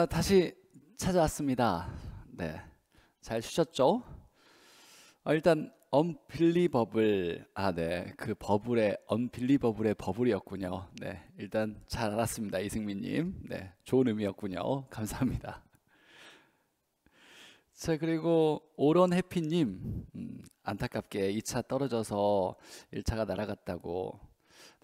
어, 다시 찾아왔습니다. 네, 잘 쉬셨죠? 어, 일단 언빌리버블 아네그 버블의 언빌리버블의 버블이었군요. 네, 일단 잘 알았습니다 이승민님. 네, 좋은 의미였군요. 감사합니다. 자 그리고 오런 해피님 음, 안타깝게 2차 떨어져서 1차가 날아갔다고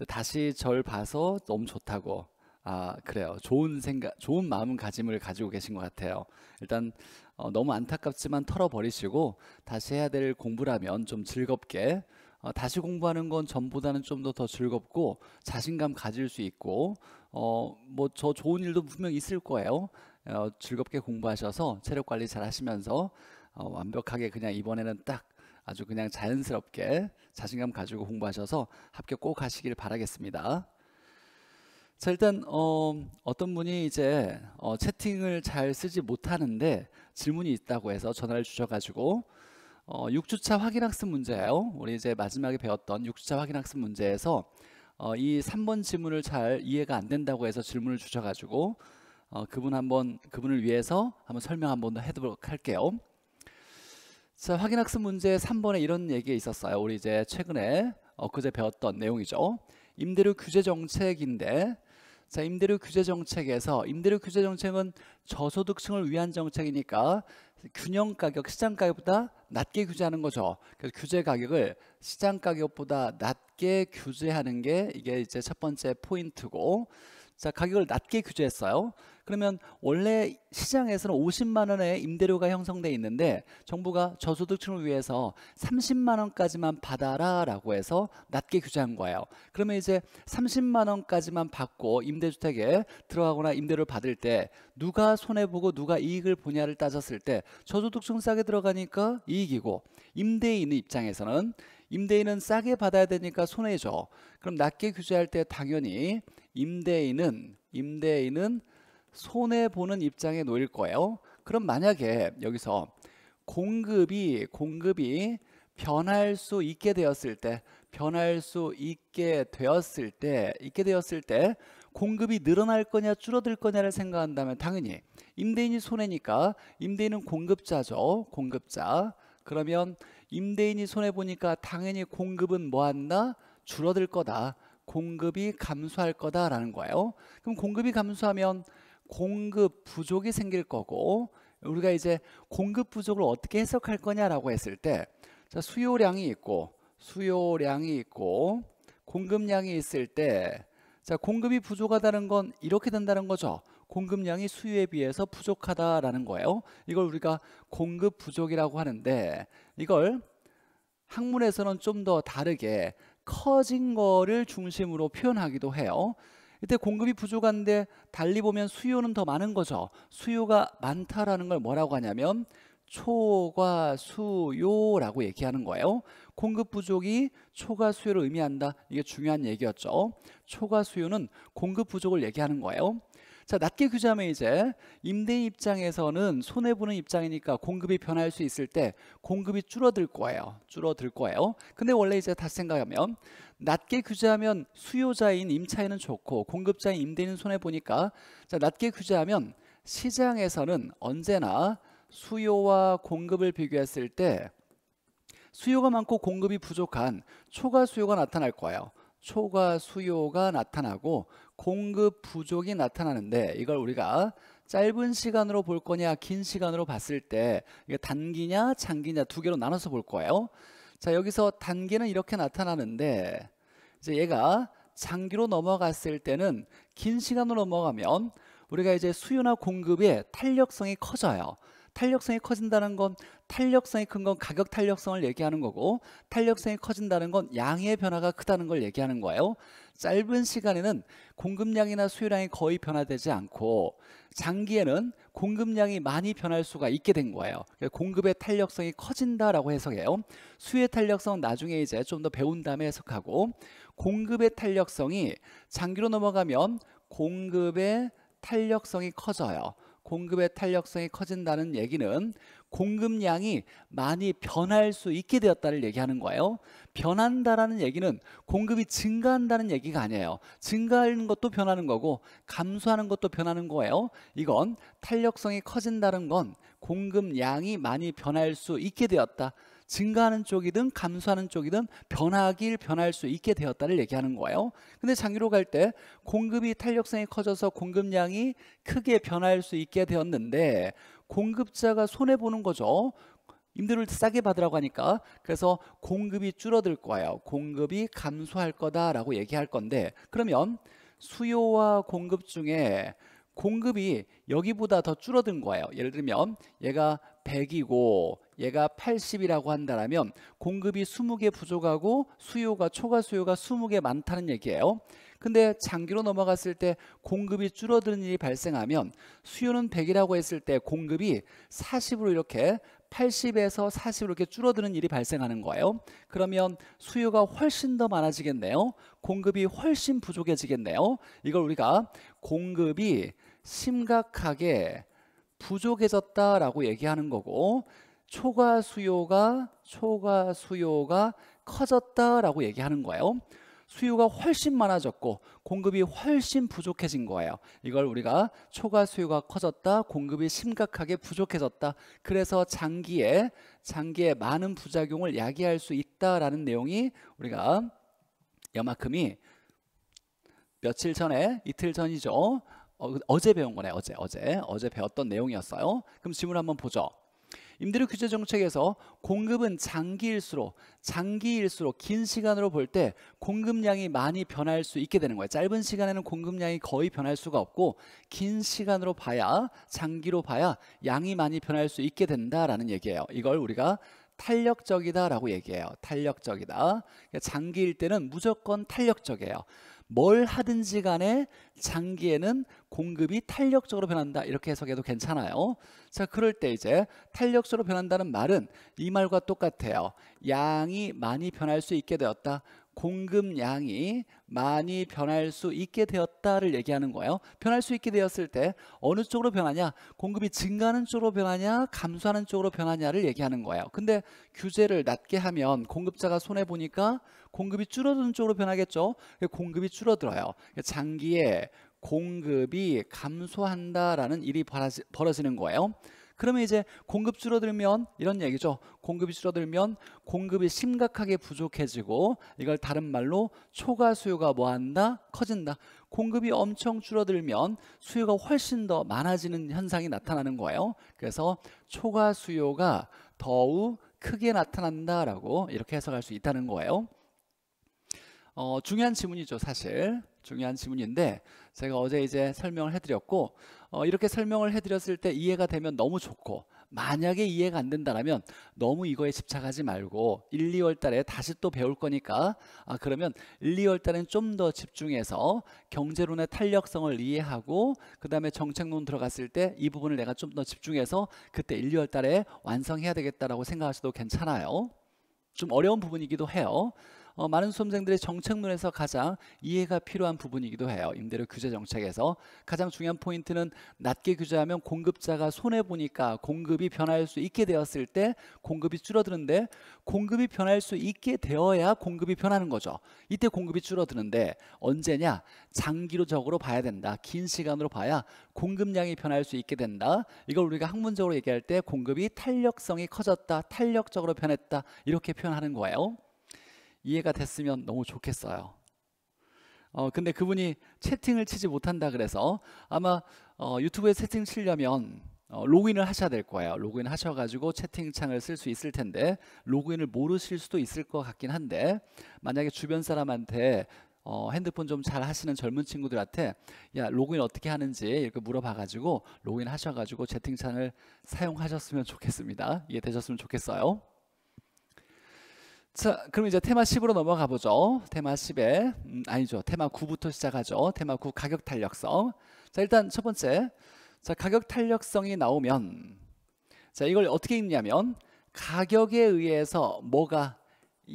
다시 절 봐서 너무 좋다고 아 그래요. 좋은 생각, 좋은 마음가짐을 가지고 계신 것 같아요. 일단 어, 너무 안타깝지만 털어버리시고 다시 해야 될 공부라면 좀 즐겁게 어, 다시 공부하는 건 전보다는 좀더더 즐겁고 자신감 가질 수 있고 어 뭐 저 좋은 일도 분명 있을 거예요. 어, 즐겁게 공부하셔서 체력 관리 잘 하시면서 어, 완벽하게 그냥 이번에는 딱 아주 그냥 자연스럽게 자신감 가지고 공부하셔서 합격 꼭 하시길 바라겠습니다. 자 일단 어, 떤 분이 이제 어, 채팅을 잘 쓰지 못하는데 질문이 있다고 해서 전화를 주셔가지고 어, 6주차 확인학습 문제예요. 우리 이제 마지막에 배웠던 6주차 확인학습 문제에서 어, 이 3번 질문을 잘 이해가 안 된다고 해서 질문을 주셔가지고 어, 그분 한번 그분을 위해서 한번 설명 한 번 더 해보도록 할게요. 자 확인학습 문제 3번에 이런 얘기가 있었어요. 우리 이제 최근에 엊그제 배웠던 내용이죠. 임대료 규제 정책인데 자, 임대료 규제 정책에서 임대료 규제 정책은 저소득층을 위한 정책이니까 균형 가격 시장 가격보다 낮게 규제하는 거죠. 그래서 규제 가격을 시장 가격보다 낮게 규제하는 게 이게 이제 첫 번째 포인트고 자, 가격을 낮게 규제했어요. 그러면 원래 시장에서는 50만 원의 임대료가 형성돼 있는데 정부가 저소득층을 위해서 30만 원까지만 받아라라고 해서 낮게 규제한 거예요. 그러면 이제 30만 원까지만 받고 임대주택에 들어가거나 임대료를 받을 때 누가 손해 보고 누가 이익을 보냐를 따졌을 때 저소득층 싸게 들어가니까 이익이고 임대인의 입장에서는 임대인은 싸게 받아야 되니까 손해죠. 그럼 낮게 규제할 때 당연히 임대인은 임대인은 손해 보는 입장에 놓일 거예요. 그럼 만약에 여기서 공급이 공급이 변할 수 있게 되었을 때 변할 수 있게 되었을 때 있게 되었을 때 공급이 늘어날 거냐 줄어들 거냐를 생각한다면 당연히 임대인이 손해니까 임대인은 공급자죠 공급자 그러면 임대인이 손해 보니까 당연히 공급은 뭐 한다 줄어들 거다 공급이 감소할 거다라는 거예요 그럼 공급이 감소하면 공급 부족이 생길 거고 우리가 이제 공급 부족을 어떻게 해석할 거냐라고 했을 때 자, 수요량이 있고 수요량이 있고 공급량이 있을 때 자, 공급이 부족하다는 건 이렇게 된다는 거죠. 공급량이 수요에 비해서 부족하다라는 거예요. 이걸 우리가 공급 부족이라고 하는데 이걸 학문에서는 좀 더 다르게 커진 거를 중심으로 표현하기도 해요. 이때 공급이 부족한데 달리 보면 수요는 더 많은 거죠. 수요가 많다라는 걸 뭐라고 하냐면 초과 수요라고 얘기하는 거예요. 공급 부족이 초과 수요를 의미한다. 이게 중요한 얘기였죠. 초과 수요는 공급 부족을 얘기하는 거예요. 자, 낮게 규제하면 이제 임대인 입장에서는 손해 보는 입장이니까 공급이 변할 수 있을 때 공급이 줄어들 거예요. 줄어들 거예요. 근데 원래 이제 다시 생각하면 낮게 규제하면 수요자인 임차인은 좋고 공급자인 임대인은 손해보니까 자 낮게 규제하면 시장에서는 언제나 수요와 공급을 비교했을 때 수요가 많고 공급이 부족한 초과 수요가 나타날 거예요. 초과 수요가 나타나고 공급 부족이 나타나는데 이걸 우리가 짧은 시간으로 볼 거냐 긴 시간으로 봤을 때 이게 단기냐 장기냐 두 개로 나눠서 볼 거예요. 자, 여기서 단계는 이렇게 나타나는데 이제 얘가 장기로 넘어갔을 때는 긴 시간으로 넘어가면 우리가 이제 수요나 공급의 탄력성이 커져요. 탄력성이 커진다는 건 탄력성이 큰 건 가격 탄력성을 얘기하는 거고 탄력성이 커진다는 건 양의 변화가 크다는 걸 얘기하는 거예요. 짧은 시간에는 공급량이나 수요량이 거의 변화되지 않고 장기에는 공급량이 많이 변할 수가 있게 된 거예요. 공급의 탄력성이 커진다라고 해석해요. 수요의 탄력성은 나중에 이제 좀 더 배운 다음에 해석하고 공급의 탄력성이 장기로 넘어가면 공급의 탄력성이 커져요. 공급의 탄력성이 커진다는 얘기는 공급량이 많이 변할 수 있게 되었다를 얘기하는 거예요. 변한다라는 얘기는 공급이 증가한다는 얘기가 아니에요. 증가하는 것도 변하는 거고 감소하는 것도 변하는 거예요. 이건 탄력성이 커진다는 건 공급량이 많이 변할 수 있게 되었다. 증가하는 쪽이든 감소하는 쪽이든 변하길 변할 수 있게 되었다를 얘기하는 거예요. 근데 장기로 갈 때 공급이 탄력성이 커져서 공급량이 크게 변할 수 있게 되었는데 공급자가 손해 보는 거죠. 임대료를 싸게 받으라고 하니까 그래서 공급이 줄어들 거예요. 공급이 감소할 거다라고 얘기할 건데 그러면 수요와 공급 중에 공급이 여기보다 더 줄어든 거예요. 예를 들면 얘가 100이고 얘가 80이라고 한다면 공급이 20개 부족하고 수요가 초과 수요가 20개 많다는 얘기예요. 근데 장기로 넘어갔을 때 공급이 줄어드는 일이 발생하면 수요는 100이라고 했을 때 공급이 40으로 이렇게 80에서 40으로 이렇게 줄어드는 일이 발생하는 거예요. 그러면 수요가 훨씬 더 많아지겠네요. 공급이 훨씬 부족해지겠네요. 이걸 우리가 공급이 심각하게 부족해졌다라고 얘기하는 거고 초과 수요가 초과 수요가 커졌다라고 얘기하는 거예요. 수요가 훨씬 많아졌고 공급이 훨씬 부족해진 거예요. 이걸 우리가 초과 수요가 커졌다, 공급이 심각하게 부족해졌다. 그래서 장기에 장기에 많은 부작용을 야기할 수 있다라는 내용이 우리가 여마큼이 며칠 전에 이틀 전이죠. 어, 제 배운 거네. 어제 어제 어제 배웠던 내용이었어요. 그럼 질문 한번 보죠. 임대료 규제 정책에서 공급은 장기일수록 장기일수록 긴 시간으로 볼 때 공급량이 많이 변할 수 있게 되는 거예요. 짧은 시간에는 공급량이 거의 변할 수가 없고 긴 시간으로 봐야 장기로 봐야 양이 많이 변할 수 있게 된다라는 얘기예요. 이걸 우리가 탄력적이다라고 얘기해요. 탄력적이다. 그러니까 장기일 때는 무조건 탄력적이에요. 뭘 하든지 간에 장기에는 공급이 탄력적으로 변한다 이렇게 해석해도 괜찮아요 자 그럴 때 이제 탄력적으로 변한다는 말은 이 말과 똑같아요 양이 많이 변할 수 있게 되었다 공급량이 많이 변할 수 있게 되었다를 얘기하는 거예요. 변할 수 있게 되었을 때 어느 쪽으로 변하냐? 공급이 증가하는 쪽으로 변하냐? 감소하는 쪽으로 변하냐를 얘기하는 거예요. 근데 규제를 낮게 하면 공급자가 손해보니까 공급이 줄어드는 쪽으로 변하겠죠. 공급이 줄어들어요. 장기에 공급이 감소한다라는 일이 벌어지는 거예요. 그러면 이제 공급 줄어들면 이런 얘기죠. 공급이 줄어들면 공급이 심각하게 부족해지고 이걸 다른 말로 초과 수요가 뭐한다? 커진다. 공급이 엄청 줄어들면 수요가 훨씬 더 많아지는 현상이 나타나는 거예요. 그래서 초과 수요가 더욱 크게 나타난다라고 이렇게 해석할 수 있다는 거예요. 어, 중요한 지문이죠, 사실. 중요한 지문인데 제가 어제 이제 설명을 해드렸고 어, 이렇게 설명을 해드렸을 때 이해가 되면 너무 좋고 만약에 이해가 안 된다면 너무 이거에 집착하지 말고 1, 2월 달에 다시 또 배울 거니까 아 그러면 1, 2월 달엔 좀더 집중해서 경제론의 탄력성을 이해하고 그 다음에 정책론 들어갔을 때 이 부분을 내가 좀 더 집중해서 그때 1, 2월 달에 완성해야 되겠다라고 생각하셔도 괜찮아요. 좀 어려운 부분이기도 해요. 어, 많은 수험생들의 정책론에서 가장 이해가 필요한 부분이기도 해요. 임대료 규제 정책에서 가장 중요한 포인트는 낮게 규제하면 공급자가 손해 보니까 공급이 변할 수 있게 되었을 때 공급이 줄어드는데 공급이 변할 수 있게 되어야 공급이 변하는 거죠. 이때 공급이 줄어드는데 언제냐? 장기로적으로 봐야 된다. 긴 시간으로 봐야 공급량이 변할 수 있게 된다. 이걸 우리가 학문적으로 얘기할 때 공급이 탄력성이 커졌다. 탄력적으로 변했다. 이렇게 표현하는 거예요. 이해가 됐으면 너무 좋겠어요. 어, 근데 그분이 채팅을 치지 못한다 그래서 아마 어, 유튜브에 채팅 치려면 어, 로그인을 하셔야 될 거예요. 로그인 하셔가지고 채팅창을 쓸 수 있을 텐데 로그인을 모르실 수도 있을 것 같긴 한데 만약에 주변 사람한테 어, 핸드폰 좀 잘 하시는 젊은 친구들한테 야 로그인 어떻게 하는지 이렇게 물어봐가지고 로그인 하셔가지고 채팅창을 사용하셨으면 좋겠습니다. 이해되셨으면 좋겠어요. 자, 그럼 이제 테마 10으로 넘어가 보죠. 테마 10에 음, 아니죠. 테마 9부터 시작하죠. 테마 9 가격 탄력성. 자, 일단 첫 번째. 자, 가격 탄력성이 나오면 자, 이걸 어떻게 읽냐면 가격에 의해서 뭐가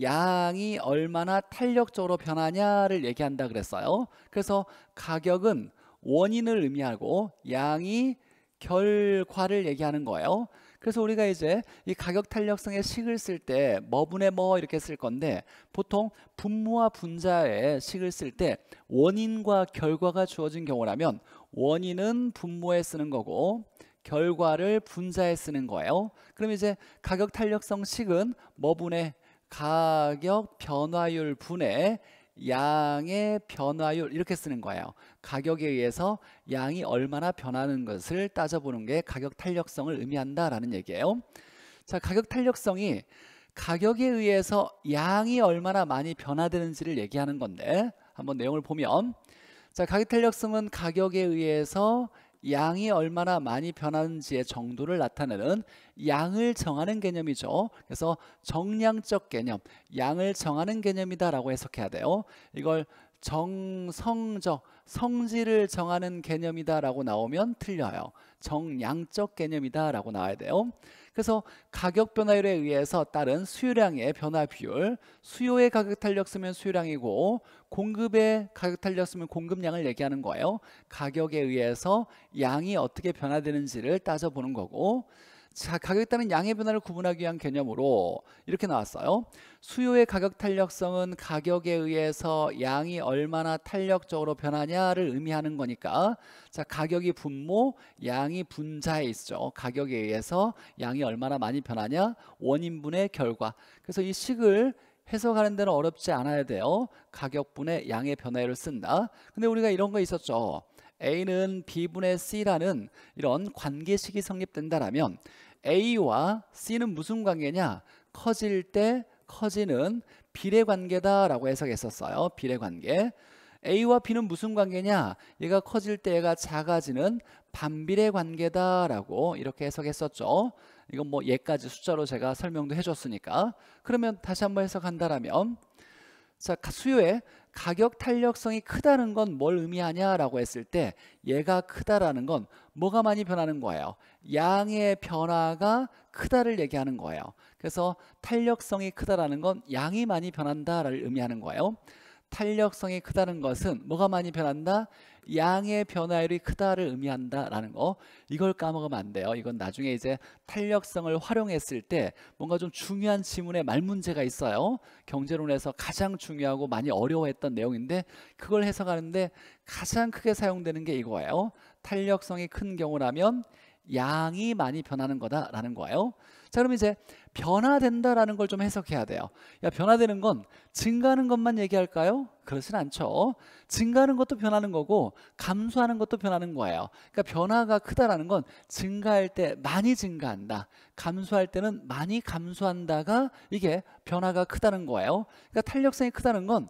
양이 얼마나 탄력적으로 변하냐를 얘기한다 그랬어요. 그래서 가격은 원인을 의미하고 양이 결과를 얘기하는 거예요. 그래서 우리가 이제 이 가격 탄력성의 식을 쓸 때 머분의 뭐 이렇게 쓸 건데 보통 분모와 분자의 식을 쓸 때 원인과 결과가 주어진 경우라면 원인은 분모에 쓰는 거고 결과를 분자에 쓰는 거예요. 그럼 이제 가격 탄력성 식은 뭐분의 가격 변화율 분의 양의 변화율 이렇게 쓰는 거예요. 가격에 의해서 양이 얼마나 변하는 것을 따져보는 게 가격 탄력성을 의미한다라는 얘기예요. 자, 가격 탄력성이 가격에 의해서 양이 얼마나 많이 변화되는지를 얘기하는 건데 한번 내용을 보면 자, 가격 탄력성은 가격에 의해서 양이 얼마나 많이 변하는지의 정도를 나타내는 양을 정하는 개념이죠. 그래서 정량적 개념, 양을 정하는 개념이다라고 해석해야 돼요. 이걸 정성적, 성질을 정하는 개념이다라고 나오면 틀려요. 정량적 개념이다라고 나와야 돼요. 그래서 가격 변화율에 의해서 따른 수요량의 변화 비율, 수요의 가격 탄력 쓰면 수요량이고 공급의 가격 탄력 쓰면 공급량을 얘기하는 거예요. 가격에 의해서 양이 어떻게 변화되는지를 따져보는 거고 자, 가격에따른 양의 변화를 구분하기 위한 개념으로 이렇게 나왔어요. 수요의 가격 탄력성은 가격에 의해서 양이 얼마나 탄력적으로 변하냐를 의미하는 거니까 자, 가격이 분모, 양이 분자에 있죠. 가격에 의해서 양이 얼마나 많이 변하냐 원인분의 결과. 그래서 이 식을 해석하는 데는 어렵지 않아야 돼요. 가격분의 양의 변화율을 쓴다. 근데 우리가 이런 거 있었죠. A는 B분의 C라는 이런 관계식이 성립된다라면 A와 C는 무슨 관계냐? 커질 때 커지는 비례 관계다라고 해석했었어요. 비례 관계. A와 B는 무슨 관계냐? 얘가 커질 때 얘가 작아지는 반비례 관계다라고 이렇게 해석했었죠. 이건 뭐 얘까지 숫자로 제가 설명도 해줬으니까. 그러면 다시 한번 해석한다라면 자 수요에 가격 탄력성이 크다는 건 뭘 의미하냐라고 했을 때 얘가 크다라는 건 뭐가 많이 변하는 거예요. 양의 변화가 크다를 얘기하는 거예요. 그래서 탄력성이 크다라는 건 양이 많이 변한다를 의미하는 거예요. 탄력성이 크다는 것은 뭐가 많이 변한다? 양의 변화율이 크다를 의미한다라는 거 이걸 까먹으면 안 돼요. 이건 나중에 이제 탄력성을 활용했을 때 뭔가 좀 중요한 지문에 말 문제가 있어요. 경제론에서 가장 중요하고 많이 어려워했던 내용인데 그걸 해석하는데 가장 크게 사용되는 게 이거예요. 탄력성이 큰 경우라면 양이 많이 변하는 거다라는 거예요. 자 그럼 이제 변화된다라는 걸 좀 해석해야 돼요. 야, 변화되는 건 증가하는 것만 얘기할까요? 그렇진 않죠. 증가하는 것도 변하는 거고 감소하는 것도 변하는 거예요. 그러니까 변화가 크다라는 건 증가할 때 많이 증가한다. 감소할 때는 많이 감소한다가 이게 변화가 크다는 거예요. 그러니까 탄력성이 크다는 건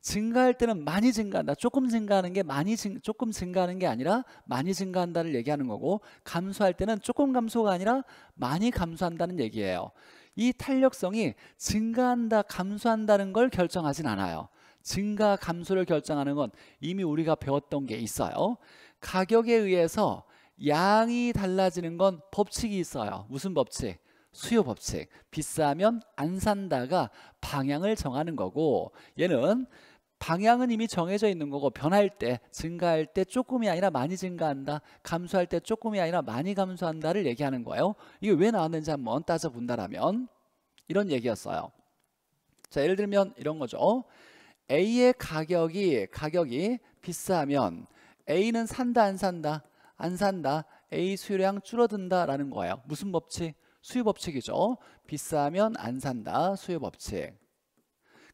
증가할 때는 많이 증가한다. 조금 증가하는 게 많이 증, 조금 증가하는 게 아니라 많이 증가한다를 얘기하는 거고 감소할 때는 조금 감소가 아니라 많이 감소한다는 얘기예요. 이 탄력성이 증가한다, 감소한다는 걸 결정하진 않아요. 증가, 감소를 결정하는 건 이미 우리가 배웠던 게 있어요. 가격에 의해서 양이 달라지는 건 법칙이 있어요. 무슨 법칙? 수요 법칙. 비싸면 안 산다가 방향을 정하는 거고 얘는 방향은 이미 정해져 있는 거고 변할 때, 증가할 때 조금이 아니라 많이 증가한다. 감소할 때 조금이 아니라 많이 감소한다를 얘기하는 거예요. 이게 왜 나왔는지 한번 따져본다라면 이런 얘기였어요. 자, 예를 들면 이런 거죠. A의 가격이 가격이 비싸면 A는 산다 안 산다 안 산다 A 수요량 줄어든다라는 거예요. 무슨 법칙? 수요 법칙이죠. 비싸면 안 산다 수요 법칙.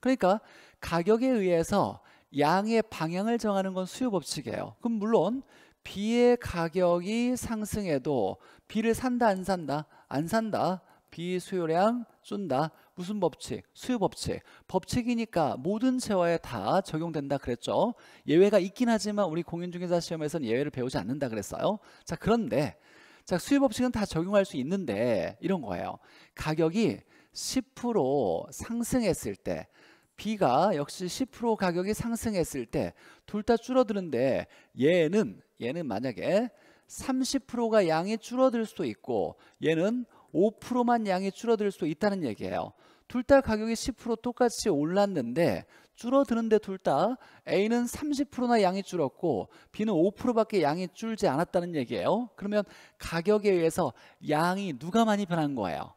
그러니까 가격에 의해서 양의 방향을 정하는 건 수요 법칙이에요. 그럼 물론 B의 가격이 상승해도 B를 산다 안 산다? 안 산다. B 수요량 쏜다. 무슨 법칙? 수요 법칙. 법칙이니까 모든 재화에 다 적용된다 그랬죠. 예외가 있긴 하지만 우리 공인중개사 시험에서는 예외를 배우지 않는다 그랬어요. 자, 그런데 자, 수요 법칙은 다 적용할 수 있는데 이런 거예요. 가격이 10% 상승했을 때 B가 역시 10% 가격이 상승했을 때 둘 다 줄어드는데 얘는 얘는 만약에 30%가 양이 줄어들 수도 있고 얘는 5%만 양이 줄어들 수도 있다는 얘기예요. 둘 다 가격이 10% 똑같이 올랐는데 줄어드는데 둘 다 A는 30%나 양이 줄었고 B는 5%밖에 양이 줄지 않았다는 얘기예요. 그러면 가격에 의해서 양이 누가 많이 변한 거예요?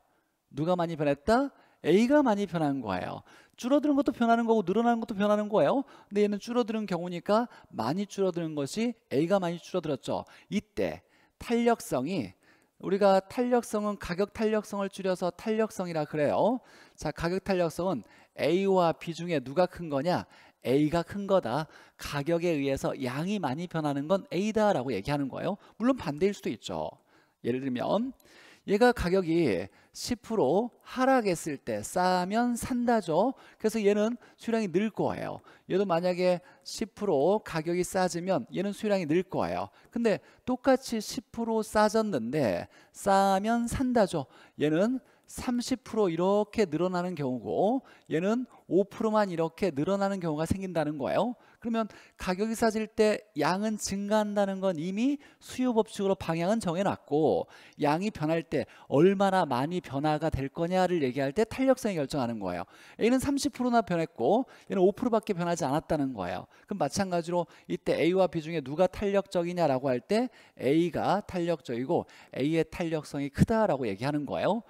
누가 많이 변했다? A가 많이 변한 거예요. 줄어드는 것도 변하는 거고 늘어나는 것도 변하는 거예요. 근데 얘는 줄어드는 경우니까 많이 줄어드는 것이 A가 많이 줄어들었죠. 이때 탄력성이 우리가 탄력성은 가격 탄력성을 줄여서 탄력성이라 그래요. 자, 가격 탄력성은 A와 B 중에 누가 큰 거냐? A가 큰 거다. 가격에 의해서 양이 많이 변하는 건 A다라고 얘기하는 거예요. 물론 반대일 수도 있죠. 예를 들면 얘가 가격이 10% 하락했을 때 싸면 산다죠. 그래서 얘는 수량이 늘 거예요. 얘도 만약에 10% 가격이 싸지면 얘는 수량이 늘 거예요. 근데 똑같이 10% 싸졌는데 싸면 산다죠. 얘는 30% 이렇게 늘어나는 경우고 얘는 5%만 이렇게 늘어나는 경우가 생긴다는 거예요. 그러면 가격이 싸질 때 양은 증가한다는 건 이미 수요 법칙으로 방향은 정해놨고 양이 변할 때 얼마나 많이 변화가 될 거냐를 얘기할 때 탄력성이 결정하는 거예요. A는 30%나 변했고 얘는 5%밖에 변하지 않았다는 거예요. 그럼 마찬가지로 이때 A와 B 중에 누가 탄력적이냐라고 할 때 A가 탄력적이고 A의 탄력성이 크다라고 얘기하는 거예요.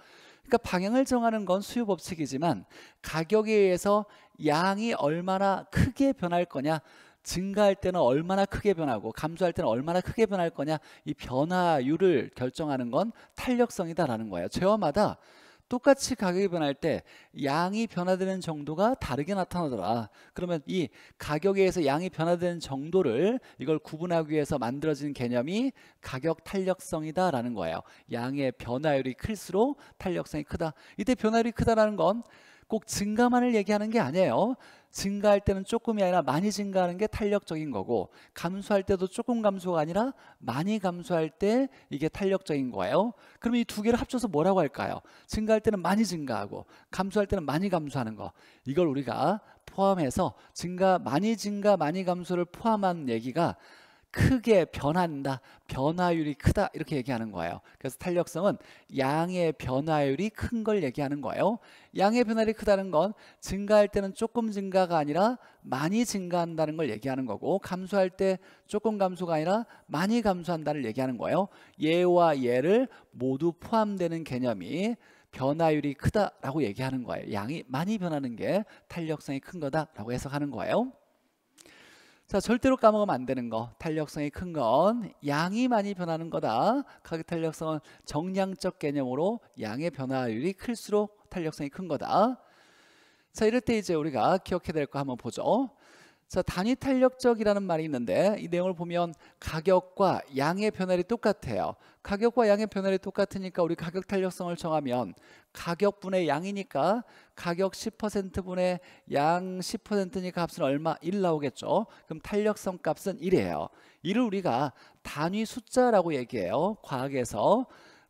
그러니까 방향을 정하는 건 수요 법칙이지만 가격에 의해서 양이 얼마나 크게 변할 거냐 증가할 때는 얼마나 크게 변하고 감소할 때는 얼마나 크게 변할 거냐 이 변화율을 결정하는 건 탄력성이다라는 거예요. 제어마다 똑같이 가격이 변할 때 양이 변화되는 정도가 다르게 나타나더라. 그러면 이 가격에 의해서 양이 변화되는 정도를 이걸 구분하기 위해서 만들어진 개념이 가격 탄력성이다라는 거예요. 양의 변화율이 클수록 탄력성이 크다. 이때 변화율이 크다라는 건 꼭 증가만을 얘기하는 게 아니에요. 증가할 때는 조금이 아니라 많이 증가하는 게 탄력적인 거고 감소할 때도 조금 감소가 아니라 많이 감소할 때 이게 탄력적인 거예요. 그럼 이 두 개를 합쳐서 뭐라고 할까요? 증가할 때는 많이 증가하고 감소할 때는 많이 감소하는 거. 이걸 우리가 포함해서 증가 많이 증가 많이 감소를 포함한 얘기가 크게 변한다. 변화율이 크다. 이렇게 얘기하는 거예요. 그래서 탄력성은 양의 변화율이 큰 걸 얘기하는 거예요. 양의 변화율이 크다는 건 증가할 때는 조금 증가가 아니라 많이 증가한다는 걸 얘기하는 거고 감소할 때 조금 감소가 아니라 많이 감소한다는 얘기하는 거예요. 예와 예를 모두 포함되는 개념이 변화율이 크다라고 얘기하는 거예요. 양이 많이 변하는 게 탄력성이 큰 거다라고 해석하는 거예요. 자, 절대로 까먹으면 안 되는 거. 탄력성이 큰 건 양이 많이 변하는 거다. 가격 탄력성은 정량적 개념으로 양의 변화율이 클수록 탄력성이 큰 거다. 자, 이럴 때 이제 우리가 기억해야 될 거 한번 보죠. 자, 단위 탄력적이라는 말이 있는데 이 내용을 보면 가격과 양의 변화를 똑같아요. 가격과 양의 변화를 똑같으니까 우리 가격 탄력성을 정하면 가격분의 양이니까 가격 10%분의 양 10%니까 값은 얼마? 1 나오겠죠. 그럼 탄력성 값은 1이에요. 이를 우리가 단위 숫자라고 얘기해요. 과학에서.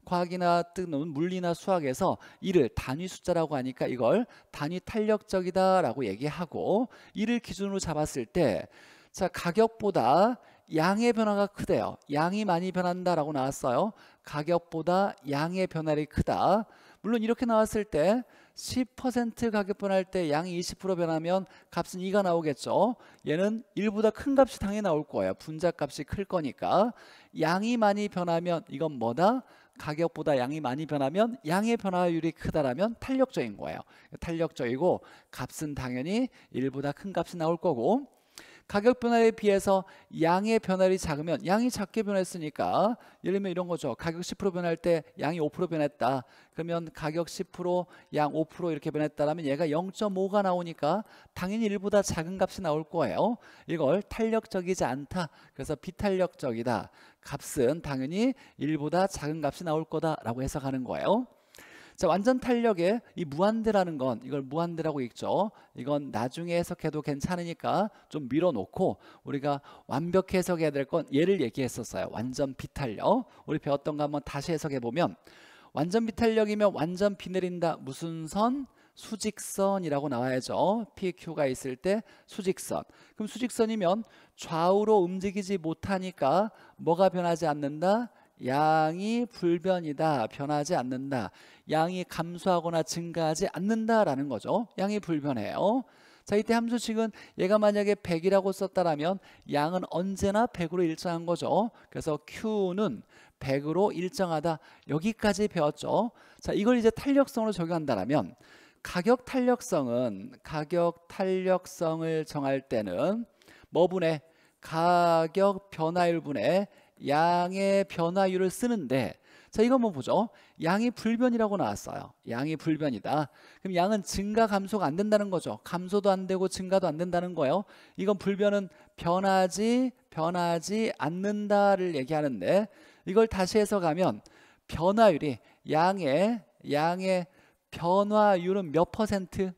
과학이나 또는 물리나 수학에서 이를 단위 숫자라고 하니까 이걸 단위 탄력적이다라고 얘기하고 이를 기준으로 잡았을 때 자 가격보다 양의 변화가 크대요. 양이 많이 변한다라고 나왔어요. 가격보다 양의 변화를 크다. 물론 이렇게 나왔을 때 10% 가격 변할 때 양이 20% 변하면 값은 2가 나오겠죠. 얘는 1보다 큰 값이 당연히 나올 거예요. 분자값이 클 거니까. 양이 많이 변하면 이건 뭐다? 가격보다 양이 많이 변하면 양의 변화율이 크다라면 탄력적인 거예요. 탄력적이고 값은 당연히 1보다 큰 값이 나올 거고 가격 변화에 비해서 양의 변화율이 작으면 양이 작게 변했으니까 예를 들면 이런 거죠. 가격 10% 변할 때 양이 5% 변했다. 그러면 가격 10%, 양 5% 이렇게 변했다라면 얘가 0.5가 나오니까 당연히 1보다 작은 값이 나올 거예요. 이걸 탄력적이지 않다. 그래서 비탄력적이다. 값은 당연히 1보다 작은 값이 나올 거다라고 해석하는 거예요. 자, 완전 탄력의 이 무한대라는 건 이걸 무한대라고 읽죠. 이건 나중에 해석해도 괜찮으니까 좀 밀어놓고 우리가 완벽히 해석해야 될건 얘를 얘기했었어요. 완전 비탄력. 우리 배웠던 거 한번 다시 해석해 보면 완전 비탄력이면 완전 비 내린다 무슨 선? 수직선이라고 나와야죠. PQ가 있을 때 수직선. 그럼 수직선이면 좌우로 움직이지 못하니까 뭐가 변하지 않는다? 양이 불변이다. 변하지 않는다. 양이 감소하거나 증가하지 않는다라는 거죠. 양이 불변해요. 자, 이때 함수식은 얘가 만약에 100이라고 썼다라면 양은 언제나 100으로 일정한 거죠. 그래서 Q는 100으로 일정하다. 여기까지 배웠죠. 자, 이걸 이제 탄력성으로 적용한다라면 가격 탄력성은 가격 탄력성을 정할 때는 뭐분의 가격 변화율분의 양의 변화율을 쓰는데 자 이거 한번 보죠 양이 불변이라고 나왔어요 양이 불변이다 그럼 양은 증가 감소가 안 된다는 거죠 감소도 안 되고 증가도 안 된다는 거예요 이건 불변은 변하지 변하지 않는다를 얘기하는데 이걸 다시 해서가면 변화율이 양의 양의 변화율은 몇 퍼센트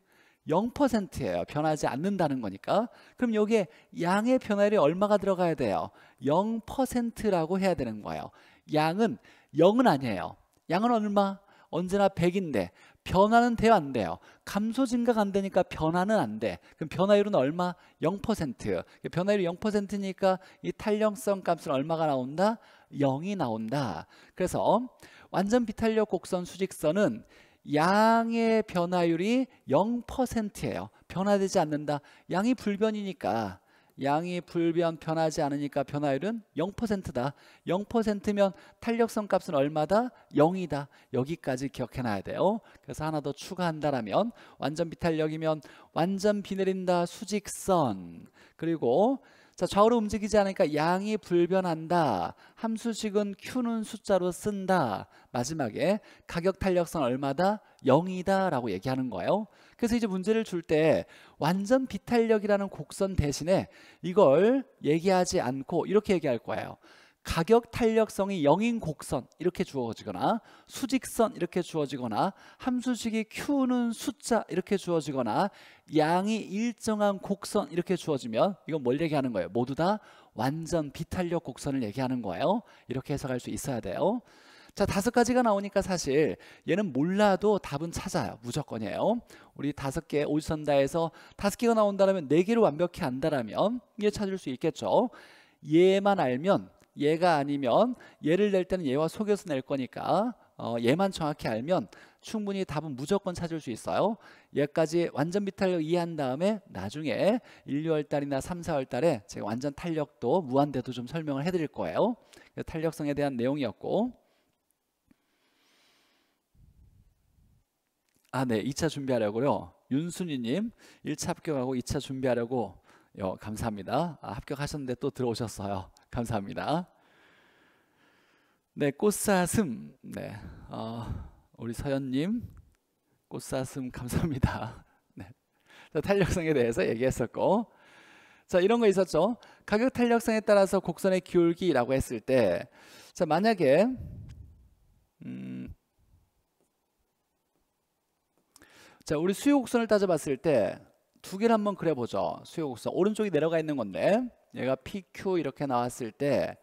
0%예요. 변하지 않는다는 거니까. 그럼 여기에 양의 변화율이 얼마가 들어가야 돼요? 0%라고 해야 되는 거예요. 양은 0은 아니에요. 양은 얼마? 언제나 100인데 변화는 돼요 안 돼요? 감소 증가가 안 되니까 변화는 안 돼. 그럼 변화율은 얼마? 0%. 변화율이 0%니까 이 탄력성 값은 얼마가 나온다? 0이 나온다. 그래서 완전 비탄력 곡선 수직선은 양의 변화율이 0%예요. 변화되지 않는다. 양이 불변이니까 양이 불변 변하지 않으니까 변화율은 0%다. 0%면 탄력성 값은 얼마다? 0이다. 여기까지 기억해놔야 돼요. 그래서 하나 더 추가한다라면 완전 비탄력이면 완전 비 내린다 수직선 그리고 자, 좌우로 움직이지 않으니까 양이 불변한다. 함수식은 Q는 숫자로 쓴다. 마지막에 가격 탄력선 얼마다? 0이다 라고 얘기하는 거예요. 그래서 이제 문제를 줄 때 완전 비탄력이라는 곡선 대신에 이걸 얘기하지 않고 이렇게 얘기할 거예요. 가격 탄력성이 영인 곡선 이렇게 주어지거나 수직선 이렇게 주어지거나 함수식이 Q는 숫자 이렇게 주어지거나 양이 일정한 곡선 이렇게 주어지면 이건 뭘 얘기하는 거예요? 모두 다 완전 비탄력 곡선을 얘기하는 거예요. 이렇게 해석할 수 있어야 돼요. 자 다섯 가지가 나오니까 사실 얘는 몰라도 답은 찾아요 무조건이에요 우리 다섯 개 오지선다에서 다섯 개가 나온다면 네 개를 완벽히 안다라면 얘 찾을 수 있겠죠 얘만 알면 얘가 아니면 얘를 낼 때는 얘와 속여서 낼 거니까 어, 얘만 정확히 알면 충분히 답은 무조건 찾을 수 있어요. 얘까지 완전 비탄력 이해한 다음에 나중에 1, 2월 달이나 3, 4월 달에 제가 완전 탄력도 무한대도 좀 설명을 해드릴 거예요. 탄력성에 대한 내용이었고 아, 네. 2차 준비하려고요. 윤순이 님 1차 합격하고 2차 준비하려고 요, 감사합니다. 아, 합격하셨는데 또 들어오셨어요. 감사합니다. 네, 꽃사슴. 네, 어, 우리 서연님 꽃사슴 감사합니다. 네, 자, 탄력성에 대해서 얘기했었고, 자 이런 거 있었죠. 가격 탄력성에 따라서 곡선의 기울기라고 했을 때, 자 만약에 음, 자 우리 수요 곡선을 따져봤을 때 두 개를 한번 그려보죠. 수요 곡선 오른쪽이 내려가 있는 건데. 얘가 PQ 이렇게 나왔을 때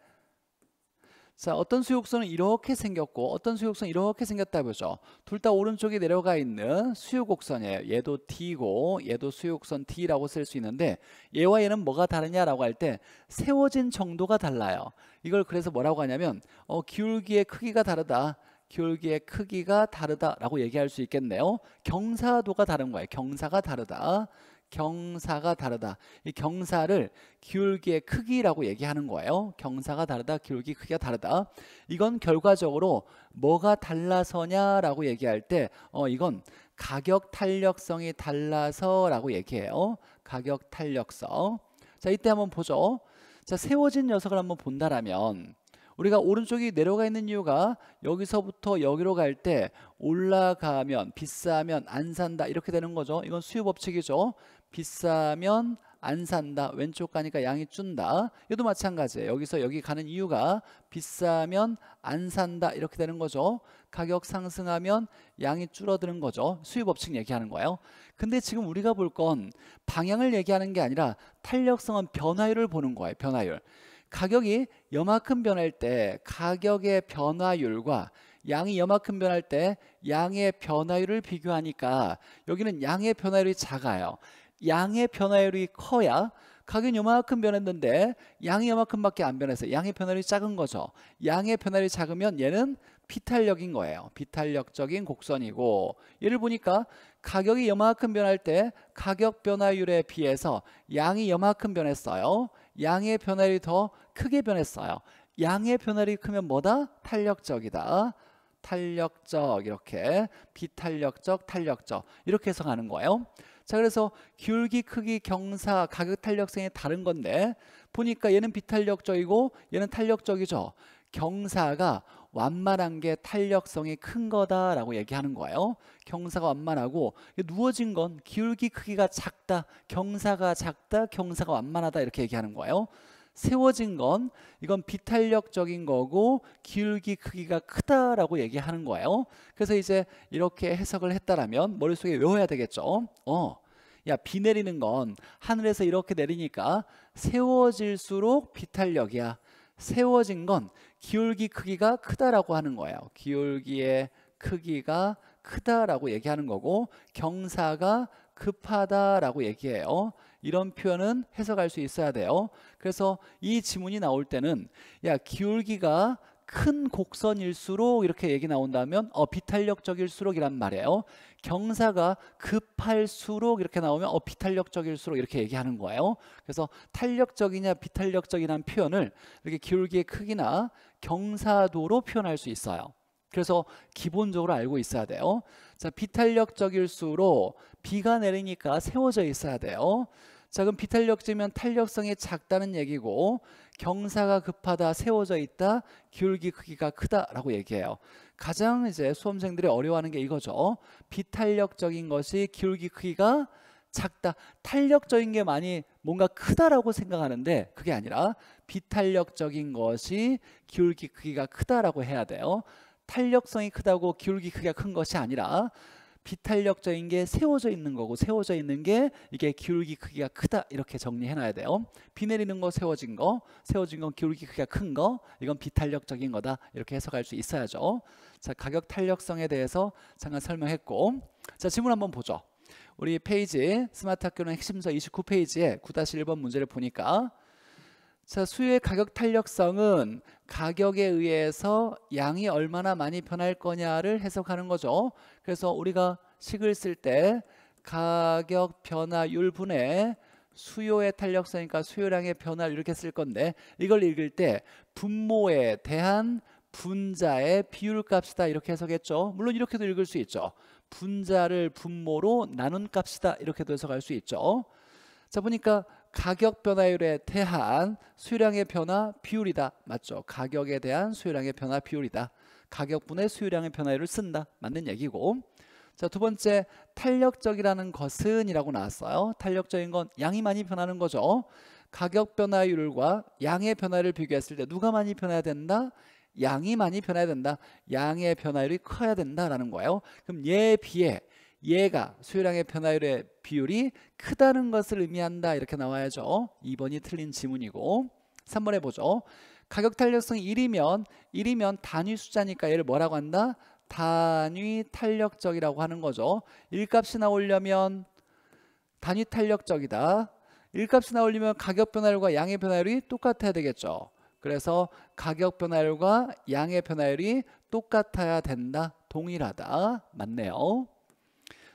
자, 어떤 수용선은 이렇게 생겼고 어떤 수용선은 이렇게 생겼다 보죠. 둘 다 오른쪽에 내려가 있는 수요곡선이에요. 얘도 D고 얘도 수요곡선 D라고 쓸 수 있는데 얘와 얘는 뭐가 다르냐라고 할 때 세워진 정도가 달라요. 이걸 그래서 뭐라고 하냐면 어, 기울기의 크기가 다르다. 기울기의 크기가 다르다라고 얘기할 수 있겠네요. 경사도가 다른 거예요. 경사가 다르다. 경사가 다르다. 이 경사를 기울기의 크기라고 얘기하는 거예요. 경사가 다르다, 기울기 크기가 다르다. 이건 결과적으로 뭐가 달라서냐라고 얘기할 때, 어, 이건 가격 탄력성이 달라서라고 얘기해요. 가격 탄력성. 자, 이때 한번 보죠. 자, 세워진 녀석을 한번 본다라면, 우리가 오른쪽이 내려가 있는 이유가 여기서부터 여기로 갈 때 올라가면 비싸면 안 산다 이렇게 되는 거죠. 이건 수요 법칙이죠. 비싸면 안 산다. 왼쪽 가니까 양이 준다. 이것도 마찬가지예요. 여기서 여기 가는 이유가 비싸면 안 산다. 이렇게 되는 거죠. 가격 상승하면 양이 줄어드는 거죠. 수입 법칙 얘기하는 거예요. 근데 지금 우리가 볼 건 방향을 얘기하는 게 아니라 탄력성은 변화율을 보는 거예요. 변화율. 가격이 여만큼 변할 때 가격의 변화율과 양이 여만큼 변할 때 양의 변화율을 비교하니까 여기는 양의 변화율이 작아요. 양의 변화율이 커야 각인 요만큼 변했는데 양이 요만큼밖에 안 변해서 양의 변화율이 작은 거죠. 양의 변화율이 작으면 얘는 비탄력인 거예요. 비탄력적인 곡선이고 예를 보니까 가격이 요만큼 변할 때 가격 변화율에 비해서 양이 요만큼 변했어요. 양의 변화율이 더 크게 변했어요. 양의 변화율이 크면 뭐다? 탄력적이다. 탄력적 이렇게 비탄력적 탄력적 이렇게 해석하는 거예요 자 그래서 기울기 크기 경사 가격 탄력성이 다른 건데 보니까 얘는 비탄력적이고 얘는 탄력적이죠. 경사가 완만한 게 탄력성이 큰 거다라고 얘기하는 거예요. 경사가 완만하고 누워진 건 기울기 크기가 작다, 경사가 작다, 경사가 완만하다 이렇게 얘기하는 거예요. 세워진 건 이건 비탄력적인 거고 기울기 크기가 크다라고 얘기하는 거예요. 그래서 이제 이렇게 해석을 했다라면 머릿속에 외워야 되겠죠. 어. 야, 비 내리는 건 하늘에서 이렇게 내리니까 세워질수록 비탄력이야. 세워진 건 기울기 크기가 크다라고 하는 거예요. 기울기의 크기가 크다라고 얘기하는 거고 경사가 급하다라고 얘기해요. 이런 표현은 해석할 수 있어야 돼요. 그래서 이 지문이 나올 때는 야 기울기가 큰 곡선일수록 이렇게 얘기 나온다면 어 비탄력적일수록이란 말이에요. 경사가 급할수록 이렇게 나오면 어 비탄력적일수록 이렇게 얘기하는 거예요. 그래서 탄력적이냐 비탄력적이는 표현을 이렇게 기울기의 크기나 경사도로 표현할 수 있어요. 그래서 기본적으로 알고 있어야 돼요. 자, 비탄력적일수록 비가 내리니까 세워져 있어야 돼요. 자, 그럼 비탄력적이면 탄력성이 작다는 얘기고 경사가 급하다, 세워져 있다, 기울기 크기가 크다라고 얘기해요. 가장 이제 수험생들이 어려워하는 게 이거죠. 비탄력적인 것이 기울기 크기가 작다. 탄력적인 게 많이 뭔가 크다라고 생각하는데 그게 아니라 비탄력적인 것이 기울기 크기가 크다라고 해야 돼요. 탄력성이 크다고 기울기 크기가 큰 것이 아니라 비탄력적인 게 세워져 있는 거고 세워져 있는 게 이게 기울기 크기가 크다 이렇게 정리해놔야 돼요. 비 내리는 거 세워진 거 세워진 건 기울기 크기가 큰 거 이건 비탄력적인 거다 이렇게 해석할 수 있어야죠. 자 가격 탄력성에 대해서 잠깐 설명했고 자 질문 한번 보죠. 우리 페이지 스마트 학교는 핵심서 29페이지에 9-1번 문제를 보니까 자, 수요의 가격 탄력성은 가격에 의해서 양이 얼마나 많이 변할 거냐를 해석하는 거죠. 그래서 우리가 식을 쓸 때 가격 변화율 분의 수요의 탄력성이니까 수요량의 변화를 이렇게 쓸 건데 이걸 읽을 때 분모에 대한 분자의 비율 값이다 이렇게 해석했죠. 물론 이렇게도 읽을 수 있죠. 분자를 분모로 나눈 값이다 이렇게도 해석할 수 있죠. 자 보니까 가격 변화율에 대한 수요량의 변화 비율이다. 맞죠? 가격에 대한 수요량의 변화 비율이다. 가격분의 수요량의 변화율을 쓴다. 맞는 얘기고 자, 두 번째 탄력적이라는 것은 이라고 나왔어요. 탄력적인 건 양이 많이 변하는 거죠. 가격 변화율과 양의 변화를 비교했을 때 누가 많이 변해야 된다? 양이 많이 변해야 된다. 양의 변화율이 커야 된다라는 거예요. 그럼 얘에 비해 얘가 수요량의 변화율의 비율이 크다는 것을 의미한다 이렇게 나와야죠. 2번이 틀린 지문이고 3번 해보죠. 가격 탄력성 1이면 1이면 단위 숫자니까 얘를 뭐라고 한다? 단위 탄력적이라고 하는 거죠. 1값이 나오려면 단위 탄력적이다. 1값이 나오려면 가격 변화율과 양의 변화율이 똑같아야 되겠죠. 그래서 가격 변화율과 양의 변화율이 똑같아야 된다. 동일하다. 맞네요.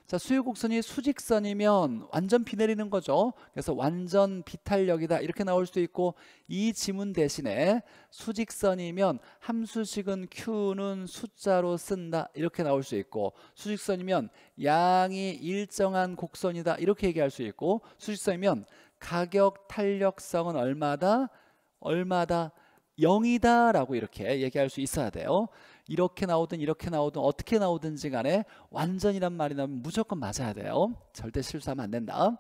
자, 수요곡선이 수직선이면 완전 비 내리는 거죠. 그래서 완전 비탄력이다 이렇게 나올 수도 있고 이 지문 대신에 수직선이면 함수식은 Q는 숫자로 쓴다 이렇게 나올 수 있고 수직선이면 양이 일정한 곡선이다 이렇게 얘기할 수 있고 수직선이면 가격 탄력성은 얼마다 얼마다 0이다 라고 이렇게 얘기할 수 있어야 돼요. 이렇게 나오든 이렇게 나오든 어떻게 나오든지 간에 완전이란 말이 나오면 무조건 맞아야 돼요. 절대 실수하면 안 된다.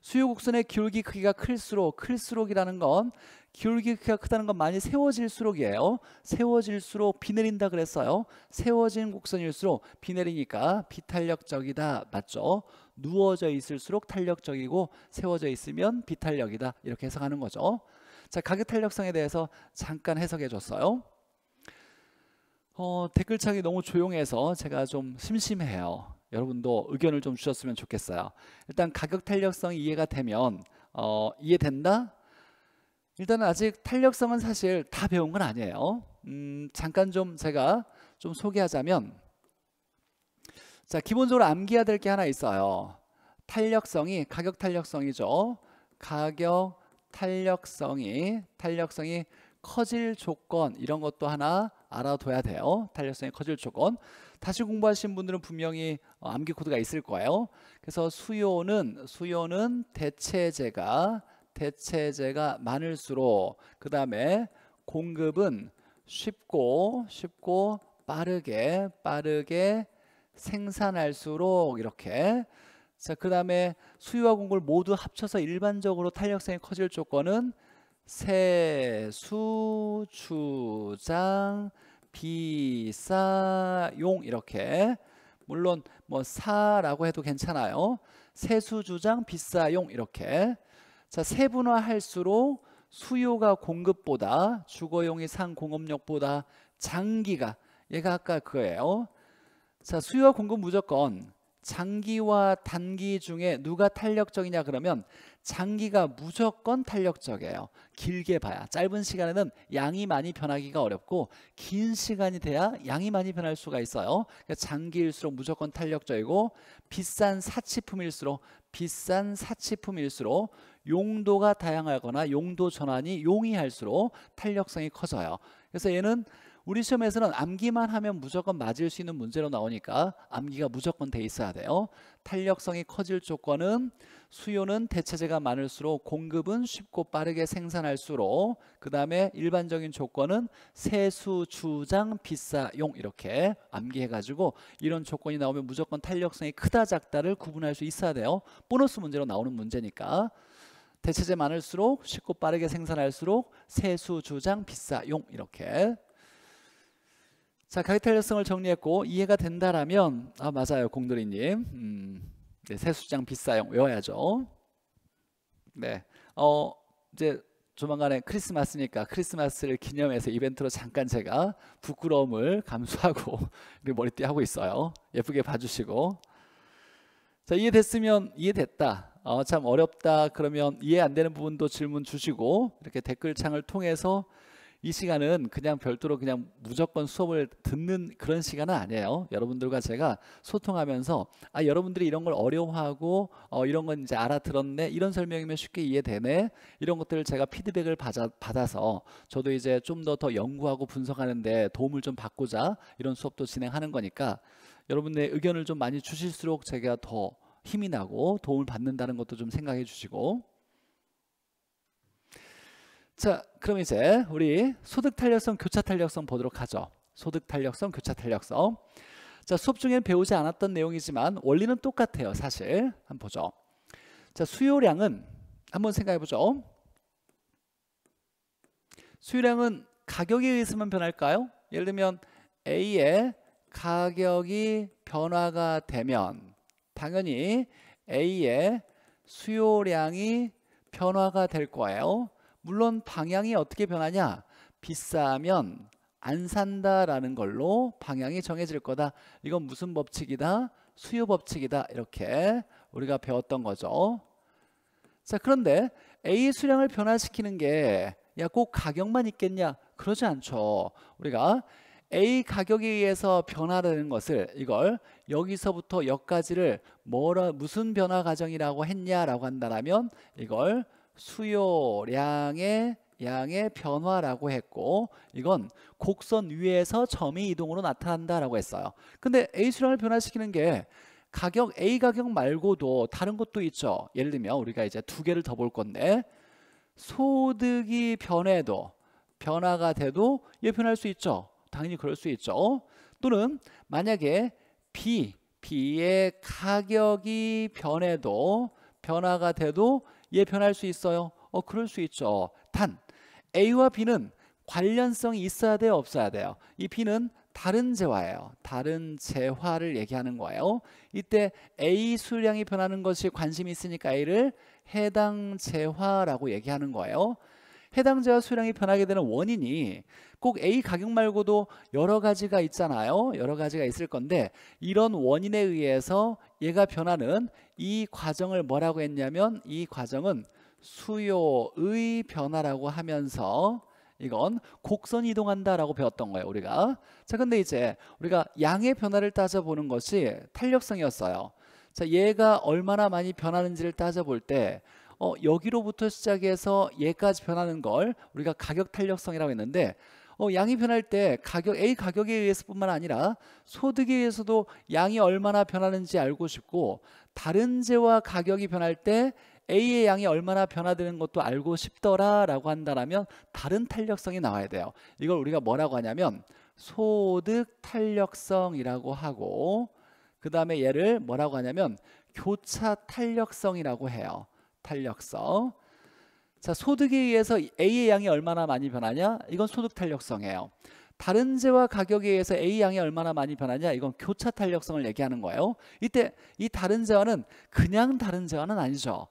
수요 곡선의 기울기 크기가 클수록 클수록이라는 건 기울기 크기가 크다는 건 많이 세워질수록이에요. 세워질수록 비 내린다 그랬어요. 세워진 곡선일수록 비 내리니까 비탄력적이다 맞죠? 누워져 있을수록 탄력적이고 세워져 있으면 비탄력이다 이렇게 해석하는 거죠. 자, 가격 탄력성에 대해서 잠깐 해석해 줬어요. 어, 댓글창이 너무 조용해서 제가 좀 심심해요. 여러분도 의견을 좀 주셨으면 좋겠어요. 일단 가격 탄력성이 이해가 되면 어, 이해된다? 일단 아직 탄력성은 사실 다 배운 건 아니에요. 음, 잠깐 좀 제가 좀 소개하자면 자 기본적으로 암기해야 될 게 하나 있어요. 탄력성이 가격 탄력성이죠. 가격 탄력성이 탄력성이 커질 조건 이런 것도 하나 알아둬야 돼요. 탄력성이 커질 조건. 다시 공부하신 분들은 분명히 어, 암기 코드가 있을 거예요. 그래서 수요는 수요는 대체재가대체재가 많을수록 그 다음에 공급은 쉽고 쉽고 빠르게 빠르게 생산할수록 이렇게 자 그 다음에 수요와 공급을 모두 합쳐서 일반적으로 탄력성이 커질 조건은 세수, 주장, 비사용 이렇게 물론 뭐 사라고 해도 괜찮아요. 세수, 주장, 비사용 이렇게 자 세분화할수록 수요가 공급보다 주거용이 상공업력보다 장기가 얘가 아까 그거예요. 자 수요와 공급 무조건 장기와 단기 중에 누가 탄력적이냐 그러면 장기가 무조건 탄력적이에요. 길게 봐야 짧은 시간에는 양이 많이 변하기가 어렵고 긴 시간이 돼야 양이 많이 변할 수가 있어요. 그러니까 장기일수록 무조건 탄력적이고 비싼 사치품일수록 비싼 사치품일수록 용도가 다양하거나 용도 전환이 용이할수록 탄력성이 커져요. 그래서 얘는 우리 시험에서는 암기만 하면 무조건 맞을 수 있는 문제로 나오니까 암기가 무조건 돼 있어야 돼요. 탄력성이 커질 조건은 수요는 대체재가 많을수록 공급은 쉽고 빠르게 생산할수록 그 다음에 일반적인 조건은 세수, 주장, 비싸용 이렇게 암기해가지고 이런 조건이 나오면 무조건 탄력성이 크다 작다를 구분할 수 있어야 돼요. 보너스 문제로 나오는 문제니까 대체재 많을수록 쉽고 빠르게 생산할수록 세수, 주장, 비싸용 이렇게 자 가격 탄력성을 정리했고 이해가 된다라면 아 맞아요 공돌이님 음, 네, 세수장 비싸용 외워야죠 네어 이제 조만간에 크리스마스니까 크리스마스를 기념해서 이벤트로 잠깐 제가 부끄러움을 감수하고 머리띠 하고 있어요 예쁘게 봐주시고 자 이해됐으면 이해됐다 어, 참 어렵다 그러면 이해 안 되는 부분도 질문 주시고 이렇게 댓글창을 통해서 이 시간은 그냥 별도로 그냥 무조건 수업을 듣는 그런 시간은 아니에요. 여러분들과 제가 소통하면서 아 여러분들이 이런 걸 어려워하고 어, 이런 건 이제 알아들었네 이런 설명이면 쉽게 이해되네 이런 것들을 제가 피드백을 받아, 받아서 저도 이제 좀 더 더 연구하고 분석하는데 도움을 좀 받고자 이런 수업도 진행하는 거니까 여러분의 의견을 좀 많이 주실수록 제가 더 힘이 나고 도움을 받는다는 것도 좀 생각해 주시고 자, 그럼 이제 우리 소득 탄력성, 교차 탄력성 보도록 하죠. 소득 탄력성, 교차 탄력성. 자, 수업 중에 배우지 않았던 내용이지만 원리는 똑같아요, 사실. 한번 보죠. 자, 수요량은 한번 생각해 보죠. 수요량은 가격에 의해서만 변할까요? 예를 들면 A의 가격이 변화가 되면 당연히 A의 수요량이 변화가 될 거예요. 물론 방향이 어떻게 변하냐? 비싸면 안 산다라는 걸로 방향이 정해질 거다. 이건 무슨 법칙이다? 수요 법칙이다. 이렇게 우리가 배웠던 거죠. 자, 그런데 A 수량을 변화시키는 게 야, 꼭 가격만 있겠냐? 그러지 않죠. 우리가 A 가격에 의해서 변화되는 것을 이걸 여기서부터 여기까지를 뭐라 무슨 변화 과정이라고 했냐라고 한다면 이걸 수요량의 양의 변화라고 했고 이건 곡선 위에서 점이 이동으로 나타난다라고 했어요. 근데 A 수량을 변화시키는 게 가격 A 가격 말고도 다른 것도 있죠. 예를 들면 우리가 이제 두 개를 더 볼 건데 소득이 변해도 변화가 돼도 얘 변할 수 있죠. 당연히 그럴 수 있죠. 또는 만약에 B, B의 가격이 변해도 변화가 돼도 예변할수 있어요? 어, 그럴 수 있죠. 단 A와 B는 관련성이 있어야 돼요, 없어야 돼요? 이 B는 다른 재화예요. 다른 재화를 얘기하는 거예요. 이때 A 수량이 변하는 것이 관심이 있으니까 A를 해당 재화라고 얘기하는 거예요. 해당자 수량이 변하게 되는 원인이 꼭 A 가격 말고도 여러 가지가 있잖아요. 여러 가지가 있을 건데 이런 원인에 의해서 얘가 변하는 이 과정을 뭐라고 했냐면 이 과정은 수요의 변화라고 하면서 이건 곡선 이동한다라고 배웠던 거예요 우리가 자 근데 이제 우리가 양의 변화를 따져보는 것이 탄력성이었어요 자 얘가 얼마나 많이 변하는지를 따져볼 때 어, 여기로부터 시작해서 얘까지 변하는 걸 우리가 가격 탄력성이라고 했는데 어, 양이 변할 때 가격 A 가격에 의해서뿐만 아니라 소득에 의해서도 양이 얼마나 변하는지 알고 싶고 다른 재와 가격이 변할 때 A의 양이 얼마나 변화되는 것도 알고 싶더라라고 한다라면 다른 탄력성이 나와야 돼요. 이걸 우리가 뭐라고 하냐면 소득 탄력성이라고 하고 그 다음에 얘를 뭐라고 하냐면 교차 탄력성이라고 해요. 탄력성. 자, 소득에 의해서 A의 양이 얼마나 많이 변하냐? 이건 소득 탄력성이에요. 다른 재와 가격에 의해서 A 양이 얼마나 많이 변하냐? 이건 교차 탄력성을 얘기하는 거예요. 이때 이 다른 재화는 그냥 다른 재화는 아니죠.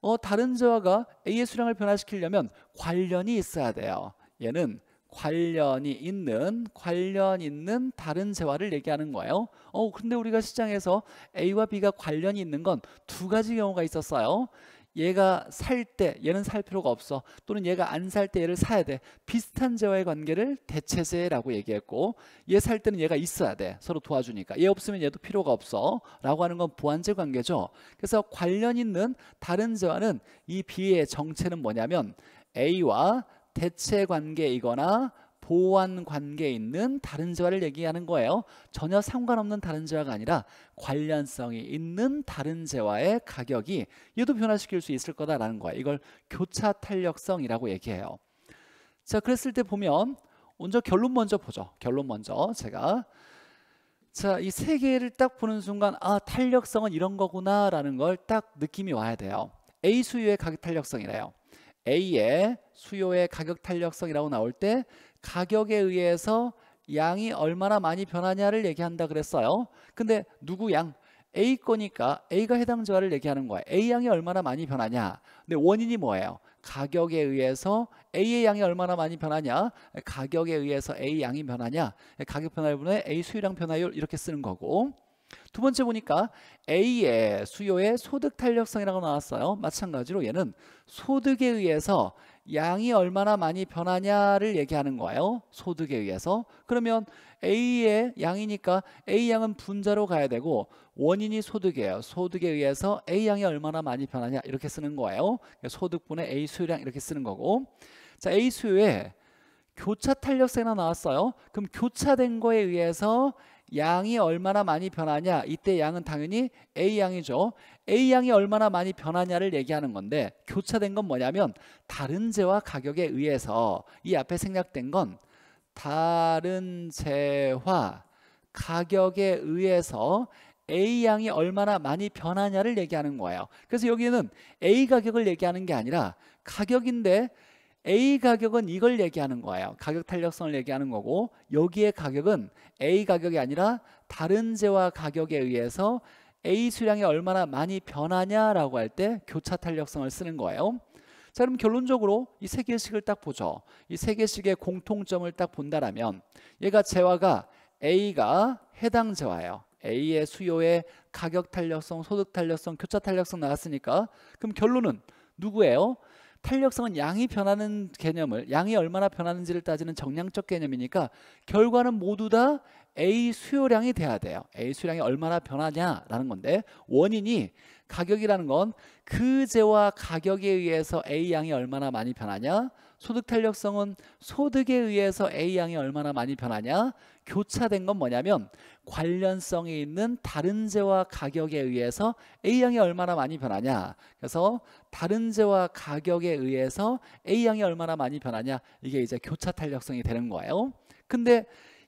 어, 다른 재화가 A의 수량을 변화시키려면 관련이 있어야 돼요. 얘는 관련이 있는 관련 있는 다른 재화를 얘기하는 거예요. 어 근데 우리가 시장에서 A와 B가 관련이 있는 건 두 가지 경우가 있었어요. 얘가 살 때 얘는 살 필요가 없어 또는 얘가 안 살 때 얘를 사야 돼 비슷한 재화의 관계를 대체재라고 얘기했고 얘 살 때는 얘가 있어야 돼 서로 도와주니까 얘 없으면 얘도 필요가 없어 라고 하는 건 보완재 관계죠 그래서 관련 있는 다른 재화는이 B의 정체는 뭐냐면 A와 대체 관계이거나 보완 관계에 있는 다른 지화를 얘기하는 거예요. 전혀 상관없는 다른 지화가 아니라 관련성이 있는 다른 재화의 가격이 얘도 변화시킬 수 있을 거다라는 거야. 이걸 교차 탄력성이라고 얘기해요. 자, 그랬을 때 보면 먼저 결론 먼저 보죠. 결론 먼저 제가 자, 이 세 개를 딱 보는 순간 아, 탄력성은 이런 거구나라는 걸 딱 느낌이 와야 돼요. A 수요의 가격 탄력성이래요. A의 수요의 가격 탄력성이라고 나올 때 가격에 의해서 양이 얼마나 많이 변하냐를 얘기한다 그랬어요. 근데 누구 양? A 거니까 A가 해당 조화를 얘기하는 거야. A 양이 얼마나 많이 변하냐. 근데 원인이 뭐예요? 가격에 의해서 A의 양이 얼마나 많이 변하냐. 가격에 의해서 A 양이 변하냐. 가격 변화율분의 A 수요량 변화율 이렇게 쓰는 거고. 두 번째 보니까 A의 수요의 소득 탄력성이라고 나왔어요. 마찬가지로 얘는 소득에 의해서 양이 얼마나 많이 변하냐를 얘기하는 거예요. 소득에 의해서. 그러면 A의 양이니까 A양은 분자로 가야 되고 원인이 소득이에요. 소득에 의해서 A양이 얼마나 많이 변하냐 이렇게 쓰는 거예요. 소득분의 A 수요량 이렇게 쓰는 거고 자 A 수요에 교차 탄력세나 나왔어요. 그럼 교차된 거에 의해서 양이 얼마나 많이 변하냐 이때 양은 당연히 A양이죠 A양이 얼마나 많이 변하냐를 얘기하는 건데 교차된 건 뭐냐면 다른 재와 가격에 의해서 이 앞에 생략된 건 다른 재화 가격에 의해서 A양이 얼마나 많이 변하냐를 얘기하는 거예요 그래서 여기는 A 가격을 얘기하는 게 아니라 가격인데 A 가격은 이걸 얘기하는 거예요. 가격 탄력성을 얘기하는 거고 여기에 가격은 A 가격이 아니라 다른 재화 가격에 의해서 A 수량이 얼마나 많이 변하냐라고 할 때 교차 탄력성을 쓰는 거예요. 자 그럼 결론적으로 이 세 개씩을 딱 보죠. 이 세 개씩의 공통점을 딱 본다라면 얘가 재화가 A가 해당 재화예요. A의 수요의 가격 탄력성, 소득 탄력성, 교차 탄력성 나왔으니까 그럼 결론은 누구예요? 탄력성은 양이 변하는 개념을 양이 얼마나 변하는지를 따지는 정량적 개념이니까 결과는 모두 다 A 수요량이 돼야 돼요. A 수요량이 얼마나 변하냐라는 건데 원인이 가격이라는 건 그제와 가격에 의해서 A 양이 얼마나 많이 변하냐 소득 탄력성은 소득에 의해서 A 양이 얼마나 많이 변하냐 교차된 건 뭐냐면 관련성이 있는 다른 재화 가격에 의해서 A양이 얼마나 많이 변하냐 그래서 다른 재화 가격에 의해서 A양이 얼마나 많이 변하냐 이게 이제 교차 탄력성이 되는 거예요 근데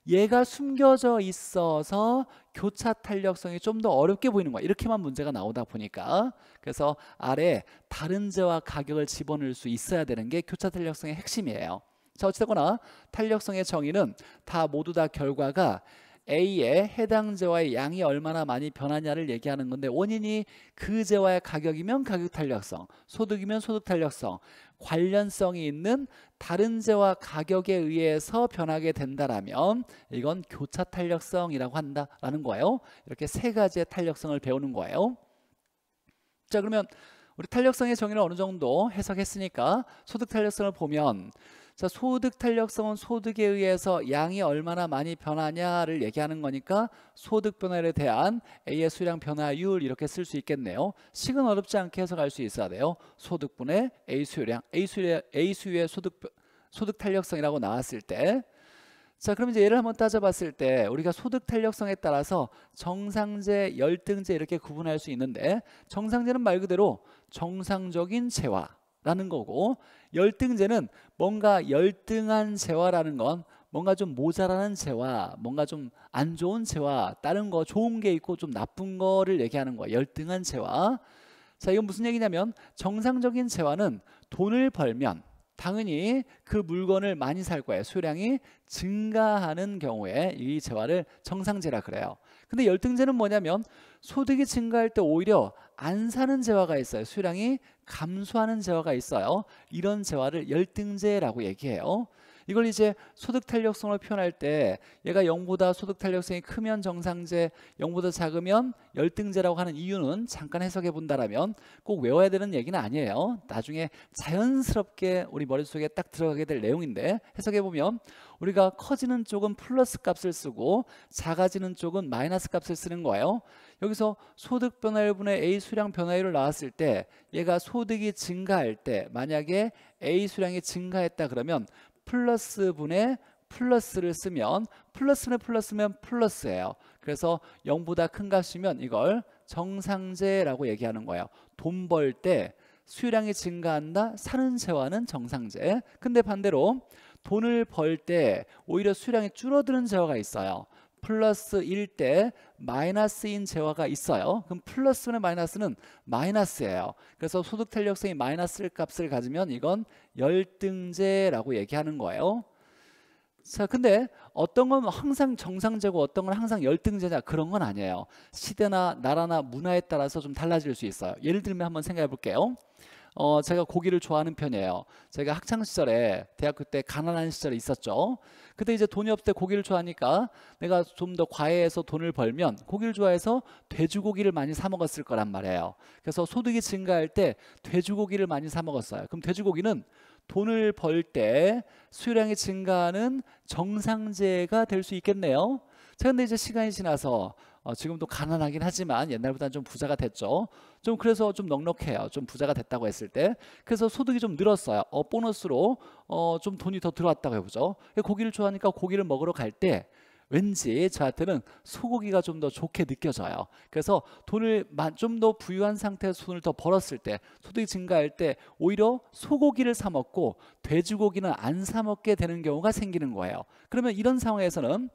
얘가 숨겨져 있어서 교차 탄력성이 좀 더 어렵게 보이는 거야. 이렇게만 문제가 나오다 보니까. 그래서 아래 다른 재화 가격을 집어넣을 수 있어야 되는 게 교차 탄력성의 핵심이에요. 자 어찌됐거나 탄력성의 정의는 다 모두 다 결과가 A의 해당 재화의 양이 얼마나 많이 변하냐를 얘기하는 건데 원인이 그 재화의 가격이면 가격 탄력성, 소득이면 소득 탄력성, 관련성이 있는 다른 재화 가격에 의해서 변하게 된다라면 이건 교차 탄력성이라고 한다라는 거예요. 이렇게 세 가지의 탄력성을 배우는 거예요. 자 그러면 우리 탄력성의 정의를 어느 정도 해석했으니까 소득 탄력성을 보면 자, 소득 탄력성은 소득에 의해서 양이 얼마나 많이 변하냐를 얘기하는 거니까 소득 변화에 대한 A의 수량 변화율 이렇게 쓸 수 있겠네요. 식은 어렵지 않게 해석할 수 있어야 돼요. 소득분의 A 수량, A 수의 A 수의 소득 소득 탄력성이라고 나왔을 때 자, 그럼 이제 예를 한번 따져봤을 때 우리가 소득 탄력성에 따라서 정상제, 열등제 이렇게 구분할 수 있는데 정상제는 말 그대로 정상적인 재화 라는 거고 열등제는 뭔가 열등한 재화라는 건 뭔가 좀 모자라는 재화, 뭔가 좀 안 좋은 재화, 다른 거 좋은 게 있고 좀 나쁜 거를 얘기하는 거야. 열등한 재화. 자, 이건 무슨 얘기냐면 정상적인 재화는 돈을 벌면 당연히 그 물건을 많이 살 거예요. 수량이 증가하는 경우에 이 재화를 정상재라 그래요. 근데 열등제는 뭐냐면 소득이 증가할 때 오히려 안 사는 재화가 있어요. 수량이 감소하는 재화가 있어요. 이런 재화를 열등재라고 얘기해요. 이걸 이제 소득 탄력성을 표현할 때 얘가 0보다 소득 탄력성이 크면 정상재, 0보다 작으면 열등재라고 하는 이유는 잠깐 해석해 본다라면 꼭 외워야 되는 얘기는 아니에요. 나중에 자연스럽게 우리 머릿속에 딱 들어가게 될 내용인데 해석해 보면 우리가 커지는 쪽은 플러스 값을 쓰고 작아지는 쪽은 마이너스 값을 쓰는 거예요. 여기서 소득 변화율분의 A 수량 변화율을 나왔을 때 얘가 소득이 증가할 때 만약에 A 수량이 증가했다 그러면 플러스 분의 플러스를 쓰면 플러스는 플러스면 플러스예요. 그래서 0보다 큰 값이면 이걸 정상제라고 얘기하는 거예요. 돈 벌 때 수량이 증가한다. 사는 재화는 정상제. 근데 반대로 돈을 벌 때 오히려 수량이 줄어드는 재화가 있어요. 플러스 1때 마이너스인 재화가 있어요. 그럼 플러스는 마이너스는 마이너스예요. 그래서 소득 탄력성이 마이너스 값을 가지면 이건 열등제라고 얘기하는 거예요. 자, 근데 어떤 건 항상 정상제고 어떤 건 항상 열등제냐 그런 건 아니에요. 시대나 나라나 문화에 따라서 좀 달라질 수 있어요. 예를 들면 한번 생각해 볼게요. 어, 제가 고기를 좋아하는 편이에요. 제가 학창 시절에 대학교 때 가난한 시절이 있었죠. 그때 이제 돈이 없을 때 고기를 좋아하니까 내가 좀 더 과외해서 돈을 벌면 고기를 좋아해서 돼지고기를 많이 사 먹었을 거란 말이에요. 그래서 소득이 증가할 때 돼지고기를 많이 사 먹었어요. 그럼 돼지고기는 돈을 벌 때 수요량이 증가하는 정상재가 될 수 있겠네요. 자, 근데 이제 시간이 지나서 어, 지금도 가난하긴 하지만 옛날보다는 좀 부자가 됐죠. 좀 그래서 좀 넉넉해요. 좀 부자가 됐다고 했을 때. 그래서 소득이 좀 늘었어요. 어, 보너스로 어, 좀 돈이 더 들어왔다고 해보죠. 고기를 좋아하니까 고기를 먹으러 갈 때 왠지 저한테는 소고기가 좀 더 좋게 느껴져요. 그래서 돈을 좀 더 부유한 상태에서 돈을 더 벌었을 때 소득이 증가할 때 오히려 소고기를 사 먹고 돼지고기는 안 사 먹게 되는 경우가 생기는 거예요. 그러면 이런 상황에서는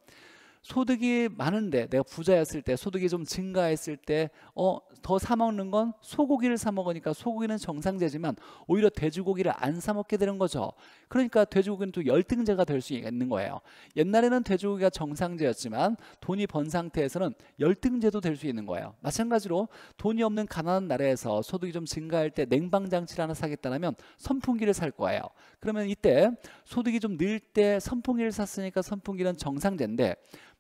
소득이 많은데 내가 부자였을 때 소득이 좀 증가했을 때어더사 먹는 건 소고기를 사 먹으니까 소고기는 정상제지만 오히려 돼지고기를 안사 먹게 되는 거죠. 그러니까 돼지고기는 또 열등제가 될 수 있는 거예요. 옛날에는 돼지고기가 정상제였지만 돈이 번 상태에서는 열등제도 될 수 있는 거예요. 마찬가지로 돈이 없는 가난한 나라에서 소득이 좀 증가할 때 냉방 장치를 하나 사겠다면 선풍기를 살 거예요. 그러면 이때 소득이 좀 늘 때 선풍기를 샀으니까 선풍기는 정상제인데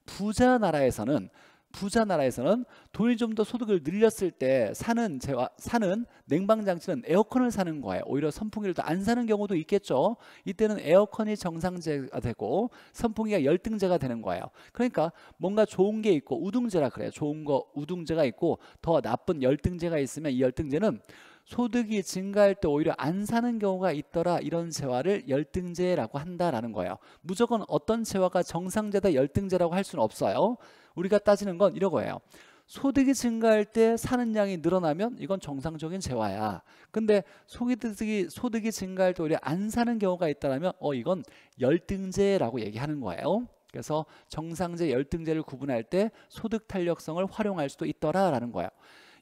부자 나라에서는 부자 나라에서는 돈이 좀 더 소득을 늘렸을 때 사는 재화, 사는 냉방 장치는 에어컨을 사는 거예요. 오히려 선풍기를 더안 사는 경우도 있겠죠. 이때는 에어컨이 정상제가 되고 선풍기가 열등제가 되는 거예요. 그러니까 뭔가 좋은 게 있고 우등제라 그래요. 좋은 거 우등제가 있고 더 나쁜 열등제가 있으면 이 열등제는 소득이 증가할 때 오히려 안 사는 경우가 있더라 이런 재화를 열등재라고 한다라는 거예요. 무조건 어떤 재화가 정상재다 열등재라고 할 수는 없어요. 우리가 따지는 건 이런 거예요. 소득이 증가할 때 사는 양이 늘어나면 이건 정상적인 재화야. 근데 소득이 소득이 증가할 때 오히려 안 사는 경우가 있다라면 어 이건 열등재라고 얘기하는 거예요. 그래서 정상재 열등재를 구분할 때 소득 탄력성을 활용할 수도 있더라라는 거예요.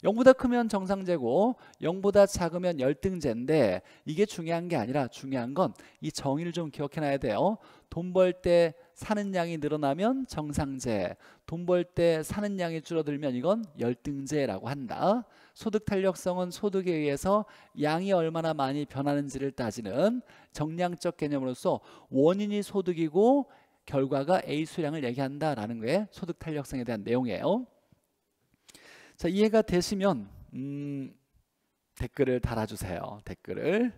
0보다 크면 정상제고 0보다 작으면 열등제인데 이게 중요한 게 아니라 중요한 건 이 정의를 좀 기억해놔야 돼요. 돈 벌 때 사는 양이 늘어나면 정상제 돈 벌 때 사는 양이 줄어들면 이건 열등제라고 한다. 소득 탄력성은 소득에 의해서 양이 얼마나 많이 변하는지를 따지는 정량적 개념으로서 원인이 소득이고 결과가 A 수량을 얘기한다라는 게 소득 탄력성에 대한 내용이에요. 자, 이해가 되시면 음, 댓글을 달아주세요. 댓글을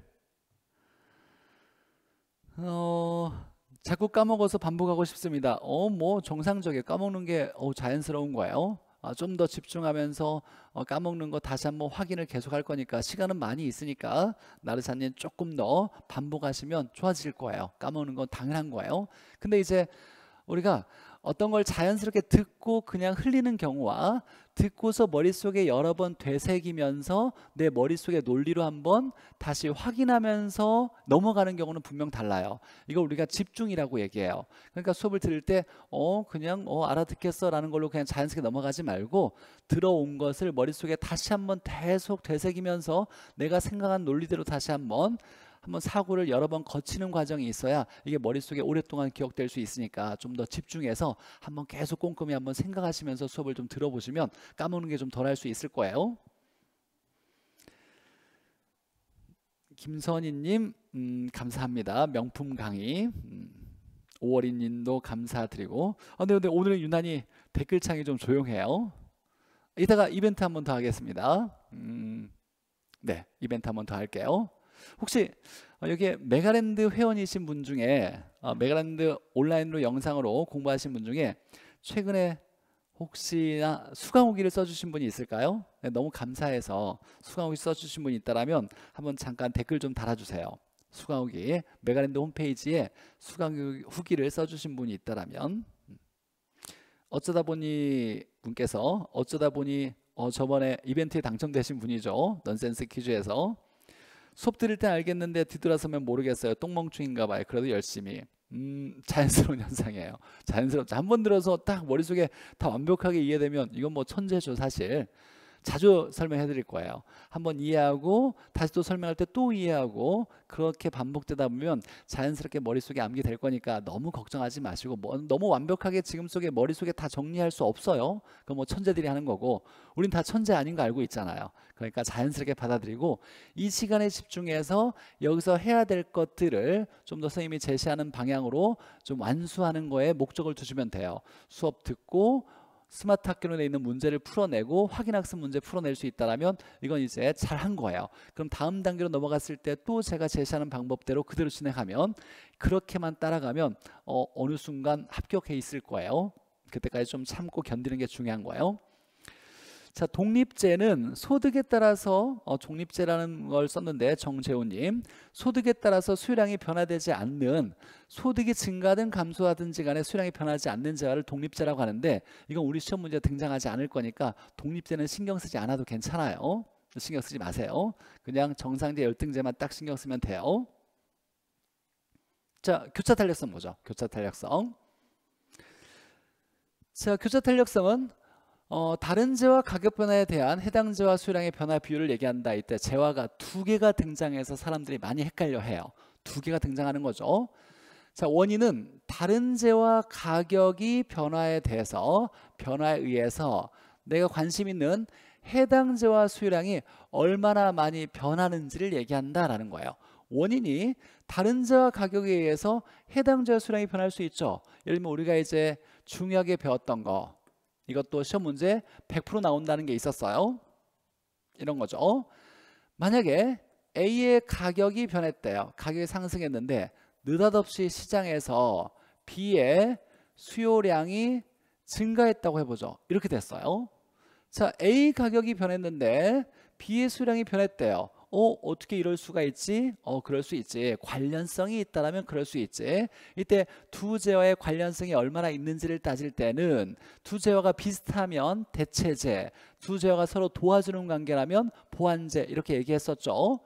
어, 자꾸 까먹어서 반복하고 싶습니다. 어, 뭐 정상적이에요. 까먹는 게 어, 자연스러운 거예요. 어, 아, 좀더 집중하면서 어, 까먹는 거 다시 한번 확인을 계속할 거니까 시간은 많이 있으니까 나르샤님 조금 더 반복하시면 좋아질 거예요. 까먹는 건 당연한 거예요. 근데 이제 우리가 어떤 걸 자연스럽게 듣고 그냥 흘리는 경우와 듣고서 머릿속에 여러 번 되새기면서 내 머릿속의 논리로 한번 다시 확인하면서 넘어가는 경우는 분명 달라요. 이걸 우리가 집중이라고 얘기해요. 그러니까 수업을 들을 때, 어, 그냥, 어, 알아듣겠어 라는 걸로 그냥 자연스럽게 넘어가지 말고 들어온 것을 머릿속에 다시 한번 계속 되새기면서 내가 생각한 논리대로 다시 한번 한번 사고를 여러 번 거치는 과정이 있어야 이게 머릿속에 오랫동안 기억될 수 있으니까 좀 더 집중해서 한번 계속 꼼꼼히 한번 생각하시면서 수업을 좀 들어보시면 까먹는 게 좀 덜할 수 있을 거예요. 김선희님 음, 감사합니다. 명품 강의 음, 오월이님도 감사드리고 아, 네, 근데 네, 오늘은 유난히 댓글창이 좀 조용해요. 이따가 이벤트 한번더 하겠습니다. 음, 네, 이벤트 한번더 할게요. 혹시 어, 여기에 메가랜드 회원이신 분 중에 어, 메가랜드 온라인으로 영상으로 공부하신 분 중에 최근에 혹시나 수강후기를 써주신 분이 있을까요? 네, 너무 감사해서 수강후기 써주신 분이 있다면 한번 잠깐 댓글 좀 달아주세요. 수강후기 메가랜드 홈페이지에 수강후기를 써주신 분이 있다면 음. 어쩌다 보니 분께서 어쩌다 보니 어, 저번에 이벤트에 당첨되신 분이죠. 넌센스 퀴즈에서 수업 들을 때 알겠는데 뒤돌아서면 모르겠어요. 똥멍충인가 봐요. 그래도 열심히. 음, 자연스러운 현상이에요. 자연스럽죠. 한번 들어서 딱 머릿속에 다 완벽하게 이해되면 이건 뭐 천재죠, 사실. 자주 설명해 드릴 거예요. 한번 이해하고 다시 또 설명할 때 또 이해하고 그렇게 반복되다 보면 자연스럽게 머릿속에 암기 될 거니까 너무 걱정하지 마시고 뭐, 너무 완벽하게 지금 속에 머릿속에 다 정리할 수 없어요. 그뭐 천재들이 하는 거고 우린 다 천재 아닌 거 알고 있잖아요. 그러니까 자연스럽게 받아들이고 이 시간에 집중해서 여기서 해야 될 것들을 좀 더 선생님이 제시하는 방향으로 좀 완수하는 거에 목적을 두시면 돼요. 수업 듣고 스마트 학교론에 있는 문제를 풀어내고 확인학습 문제 풀어낼 수 있다면 이건 이제 잘 한 거예요. 그럼 다음 단계로 넘어갔을 때 또 제가 제시하는 방법대로 그대로 진행하면 그렇게만 따라가면 어, 어느 순간 합격해 있을 거예요. 그때까지 좀 참고 견디는 게 중요한 거예요. 자, 독립제는 소득에 따라서 어, 독립제라는 걸 썼는데 정재훈님 소득에 따라서 수량이 변화되지 않는 소득이 증가든 감소하든지 간에 수량이 변하지 않는 자를 독립제라고 하는데 이건 우리 시험 문제 등장하지 않을 거니까 독립제는 신경 쓰지 않아도 괜찮아요. 신경 쓰지 마세요. 그냥 정상제 열등제만 딱 신경 쓰면 돼요. 자, 교차 탄력성 뭐죠? 교차 탄력성. 자, 교차 탄력성은 어, 다른 재화 가격 변화에 대한 해당 재화 수량의 변화 비율을 얘기한다. 이때 재화가 두 개가 등장해서 사람들이 많이 헷갈려 해요. 두 개가 등장하는 거죠. 자, 원인은 다른 재화 가격이 변화에 대해서 변화에 의해서 내가 관심 있는 해당 재화 수량이 얼마나 많이 변하는지를 얘기한다라는 거예요. 원인이 다른 재화 가격에 의해서 해당 재화 수량이 변할 수 있죠. 예를 들면 우리가 이제 중요하게 배웠던 거 이것도 시험 문제 100% 나온다는 게 있었어요. 이런 거죠. 만약에 A의 가격이 변했대요. 가격이 상승했는데 느닷없이 시장에서 B의 수요량이 증가했다고 해보죠. 이렇게 됐어요. 자, A 가격이 변했는데 B의 수량이 변했대요. 어 어떻게 이럴 수가 있지? 어 그럴 수 있지. 관련성이 있다라면 그럴 수 있지. 이때 두 재화의 관련성이 얼마나 있는지를 따질 때는 두 재화가 비슷하면 대체재, 두 재화가 서로 도와주는 관계라면 보완재 이렇게 얘기했었죠.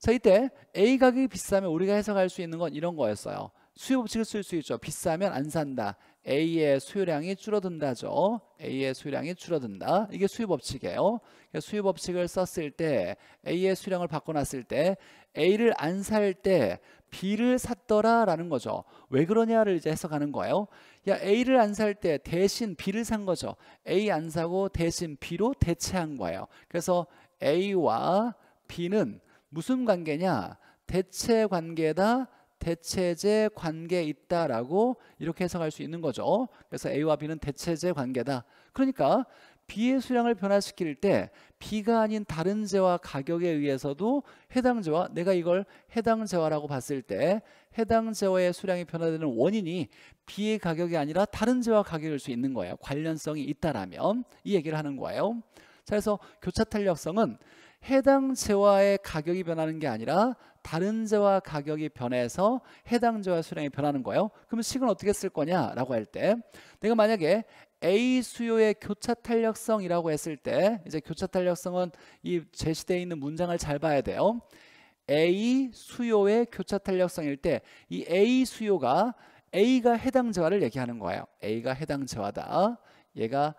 자 이때 A 가격이 비싸면 우리가 해석할 수 있는 건 이런 거였어요. 수요 법칙을 쓸 수 있죠. 비싸면 안 산다. A의 수요량이 줄어든다죠. A의 수요량이 줄어든다. 이게 수요 법칙이에요. 그러니까 수요 법칙을 썼을 때 A의 수량을 바꿔놨을 때 A를 안 살 때 B를 샀더라라는 거죠. 왜 그러냐를 이제 해석하는 거예요. 야 A를 안 살 때 대신 B를 산 거죠. A 안 사고 대신 B로 대체한 거예요. 그래서 A와 B는 무슨 관계냐? 대체 관계다. 대체제 관계에 있다라고 이렇게 해석할 수 있는 거죠. 그래서 A와 B는 대체제 관계다. 그러니까 B의 수량을 변화시킬 때 B가 아닌 다른 재화 가격에 의해서도 해당 재화 내가 이걸 해당 재화라고 봤을 때 해당 재화의 수량이 변화되는 원인이 B의 가격이 아니라 다른 재화 가격일 수 있는 거예요. 관련성이 있다라면 이 얘기를 하는 거예요. 자, 그래서 교차 탄력성은 해당 재화의 가격이 변하는 게 아니라 다른 재화 가격이 변해서 해당 재화 수량이 변하는 거예요. 그럼 식은 어떻게 쓸 거냐라고 할 때 내가 만약에 A 수요의 교차 탄력성이라고 했을 때 이제 교차 탄력성은 이 제시되어 있는 문장을 잘 봐야 돼요. A 수요의 교차 탄력성일 때 이 A 수요가 A가 해당 재화를 얘기하는 거예요. A가 해당 재화다. 얘가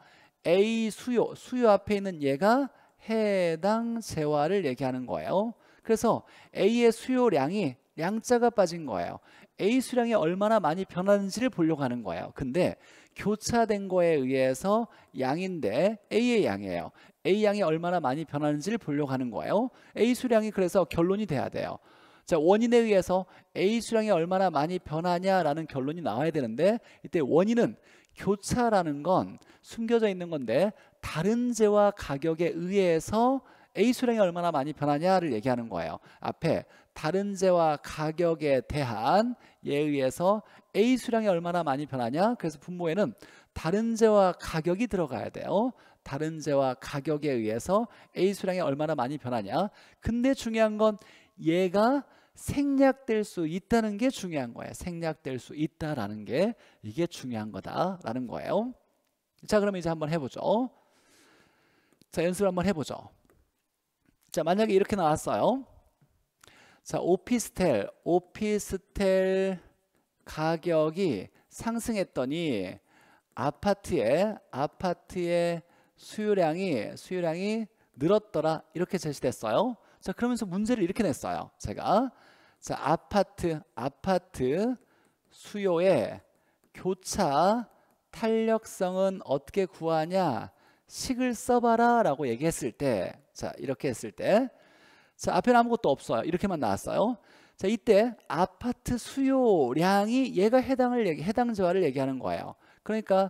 A 수요, 수요 앞에 있는 얘가 해당 재화를 얘기하는 거예요. 그래서 A의 수요량이 양자가 빠진 거예요. A 수량이 얼마나 많이 변하는지를 보려고 하는 거예요. 근데 교차된 거에 의해서 양인데 A의 양이에요. A 양이 얼마나 많이 변하는지를 보려고 하는 거예요. A 수량이 그래서 결론이 돼야 돼요. 자, 원인에 의해서 A 수량이 얼마나 많이 변하냐라는 결론이 나와야 되는데 이때 원인은 교차라는 건 숨겨져 있는 건데 다른 재화 가격에 의해서 A 수량이 얼마나 많이 변하냐를 얘기하는 거예요. 앞에 다른 재화 가격에 대한 예 의해서 A 수량이 얼마나 많이 변하냐. 그래서 분모에는 다른 재화 가격이 들어가야 돼요. 다른 재화 가격에 의해서 A 수량이 얼마나 많이 변하냐. 근데 중요한 건 얘가 생략될 수 있다는 게 중요한 거예요. 생략될 수 있다라는 게 이게 중요한 거다라는 거예요. 자, 그럼 이제 한번 해보죠. 자, 연습을 한번 해보죠. 자, 만약에 이렇게 나왔어요. 자, 오피스텔, 오피스텔 가격이 상승했더니 아파트의 아파트의 수요량이 수요량이 늘었더라 이렇게 제시됐어요. 자, 그러면서 문제를 이렇게 냈어요. 제가 자, 아파트 아파트 수요의 교차 탄력성은 어떻게 구하냐? 식을 써봐라 라고 얘기했을 때 자 이렇게 했을 때 자 앞에는 아무것도 없어요 이렇게만 나왔어요 자 이때 아파트 수요량이 얘가 해당을 얘기, 해당 조화를 얘기하는 거예요 그러니까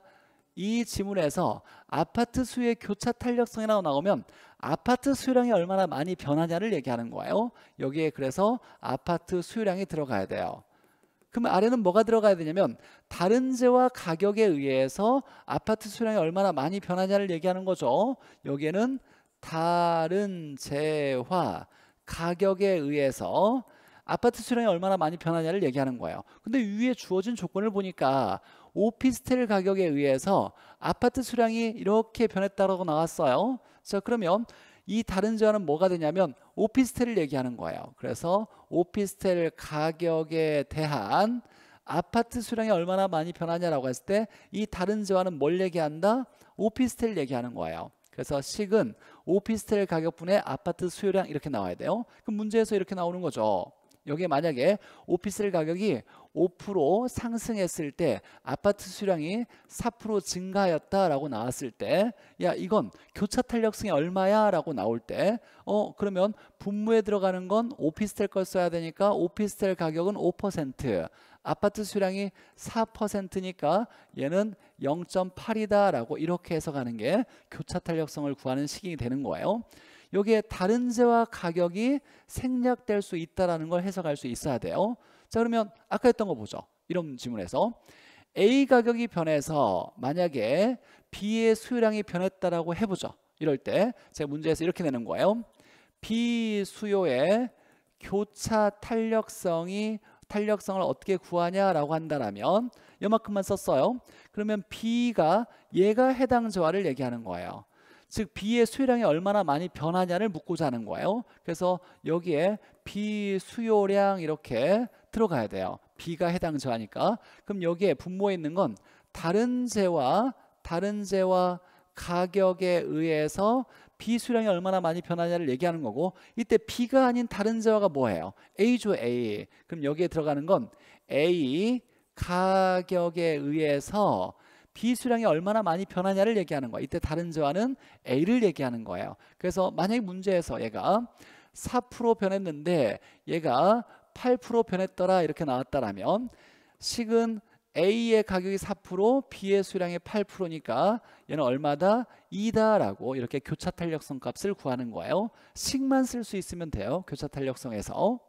이 지문에서 아파트 수요의 교차 탄력성이라고 나오면 아파트 수요량이 얼마나 많이 변하냐를 얘기하는 거예요 여기에 그래서 아파트 수요량이 들어가야 돼요 그럼 아래는 뭐가 들어가야 되냐면 다른 재와 가격에 의해서 아파트 수량이 얼마나 많이 변하냐를 얘기하는 거죠. 여기에는 다른 재화 가격에 의해서 아파트 수량이 얼마나 많이 변하냐를 얘기하는 거예요. 근데 위에 주어진 조건을 보니까 오피스텔 가격에 의해서 아파트 수량이 이렇게 변했다고 나왔어요. 자, 그러면 이 다른 저는 뭐가 되냐면 오피스텔을 얘기하는 거예요. 그래서 오피스텔 가격에 대한 아파트 수량이 얼마나 많이 변하냐라고 했을 때 이 다른 저와는 뭘 얘기한다? 오피스텔 얘기하는 거예요. 그래서 식은 오피스텔 가격분의 아파트 수요량 이렇게 나와야 돼요. 그럼 문제에서 이렇게 나오는 거죠. 여기에 만약에 오피스텔 가격이 5% 상승했을 때 아파트 수량이 4% 증가하였다라고 나왔을 때 야 이건 교차 탄력성이 얼마야라고 나올 때 어 그러면 분무에 들어가는 건 오피스텔 걸 써야 되니까 오피스텔 가격은 5% 아파트 수량이 4%니까 얘는 0.8이다라고 이렇게 해서 가는 게 교차 탄력성을 구하는 식이 되는 거예요. 여기에 다른 세와 가격이 생략될 수 있다라는 걸 해석할 수 있어야 돼요. 자 그러면 아까 했던 거 보죠. 이런 질문에서 A 가격이 변해서 만약에 B의 수요량이 변했다라고 해보죠. 이럴 때제가 문제에서 이렇게 내는 거예요. B 수요의 교차 탄력성이 탄력성을 어떻게 구하냐라고 한다라면 이만큼만 썼어요. 그러면 B가 얘가 해당 조화를 얘기하는 거예요. 즉 B의 수요량이 얼마나 많이 변하냐를 묻고자 하는 거예요. 그래서 여기에 B 수요량 이렇게 들어가야 돼요. B가 해당 저하니까. 그럼 여기에 분모에 있는 건 다른 재와 다른 재와 가격에 의해서 B 수량이 얼마나 많이 변하냐를 얘기하는 거고 이때 B가 아닌 다른 재화가 뭐예요? A죠 A. 그럼 여기에 들어가는 건 A 가격에 의해서 B 수량이 얼마나 많이 변하냐를 얘기하는 거야. 이때 다른 저하는 A를 얘기하는 거예요. 그래서 만약에 문제에서 얘가 4% 변했는데 얘가 8% 변했더라 이렇게 나왔다라면 식은 A의 가격이 4%, B의 수량이 8%니까 얘는 얼마다? 2다라고 이렇게 교차 탄력성 값을 구하는 거예요. 식만 쓸 수 있으면 돼요. 교차 탄력성에서.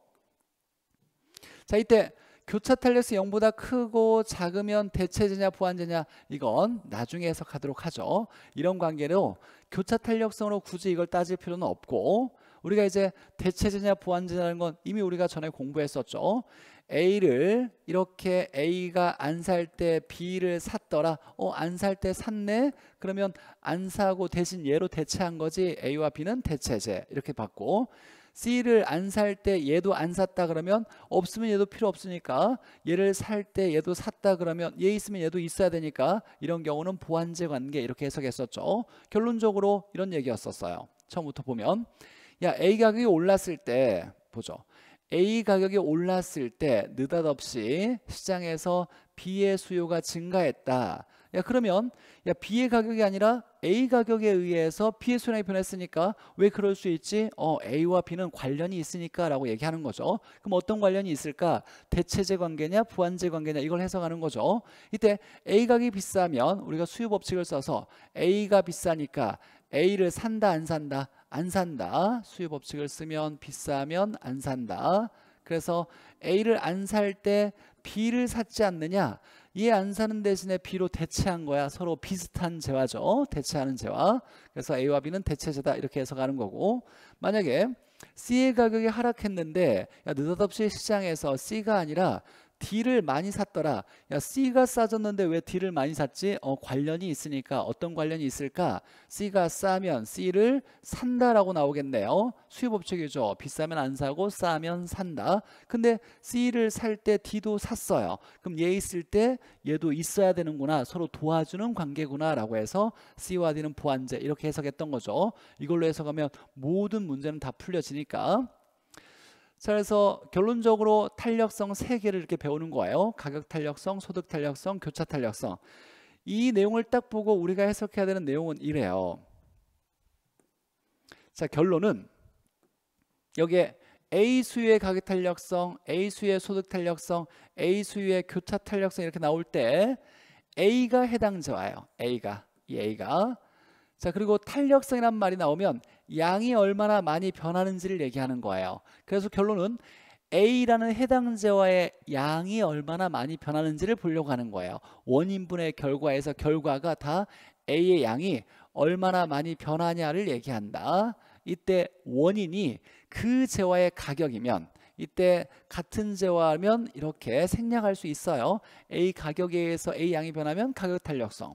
자, 이때 교차 탄력성영보다 크고 작으면 대체제냐 보완제냐 이건 나중에 해석하도록 하죠. 이런 관계로 교차 탄력성으로 굳이 이걸 따질 필요는 없고 우리가 이제 대체제냐 보완제냐는 건 이미 우리가 전에 공부했었죠. A를 이렇게 A가 안 살 때 B를 샀더라. 어, 안 살 때 샀네. 그러면 안 사고 대신 얘로 대체한 거지. A와 B는 대체제 이렇게 봤고 C를 안 살 때 얘도 안 샀다 그러면 없으면 얘도 필요 없으니까 얘를 살 때 얘도 샀다 그러면 얘 있으면 얘도 있어야 되니까 이런 경우는 보완제 관계 이렇게 해석했었죠. 결론적으로 이런 얘기였었어요. 처음부터 보면 야 A 가격이 올랐을 때 보죠. A 가격이 올랐을 때 느닷없이 시장에서 B의 수요가 증가했다. 야 그러면 야 B의 가격이 아니라 A 가격에 의해서 B의 수량이 변했으니까 왜 그럴 수 있지? 어 A와 B는 관련이 있으니까 라고 얘기하는 거죠. 그럼 어떤 관련이 있을까? 대체제 관계냐 부한제 관계냐 이걸 해석하는 거죠. 이때 A 가격이 비싸면 우리가 수요 법칙을 써서 A가 비싸니까 A를 산다 안 산다? 안 산다. 수요 법칙을 쓰면 비싸면 안 산다. 그래서 A를 안 살 때 B를 샀지 않느냐? 이해 안 사는 대신에 B로 대체한 거야. 서로 비슷한 재화죠. 대체하는 재화. 그래서 A와 B는 대체재다 이렇게 해서가는 거고 만약에 C의 가격이 하락했는데 야, 느닷없이 시장에서 C가 아니라 D를 많이 샀더라. 야 C가 싸졌는데 왜 D를 많이 샀지? 어, 관련이 있으니까 어떤 관련이 있을까? C가 싸면 C를 산다라고 나오겠네요. 어? 수요 법칙이죠. 비싸면 안 사고 싸면 산다. 근데 C를 살 때 D도 샀어요. 그럼 얘 있을 때 얘도 있어야 되는구나. 서로 도와주는 관계구나라고 해서 C와 D는 보완제 이렇게 해석했던 거죠. 이걸로 해석하면 모든 문제는 다 풀려지니까 자, 그래서 결론적으로 탄력성 3개를 이렇게 배우는 거예요. 가격 탄력성, 소득 탄력성, 교차 탄력성. 이 내용을 딱 보고 우리가 해석해야 되는 내용은 이래요. 자, 결론은 여기에 A 수의 가격 탄력성, A 수의 소득 탄력성, A 수의 교차 탄력성 이렇게 나올 때 A가 해당자예요. A가. 이 A가. 자, 그리고 탄력성이란 말이 나오면 양이 얼마나 많이 변하는지를 얘기하는 거예요. 그래서 결론은 A라는 해당제와의 양이 얼마나 많이 변하는지를 보려고 하는 거예요. 원인분의 결과에서 결과가 다 A의 양이 얼마나 많이 변하냐를 얘기한다. 이때 원인이 그 재화의 가격이면 이때 같은 재화면 이렇게 생략할 수 있어요. A 가격에 의해서 A 양이 변하면 가격 탄력성.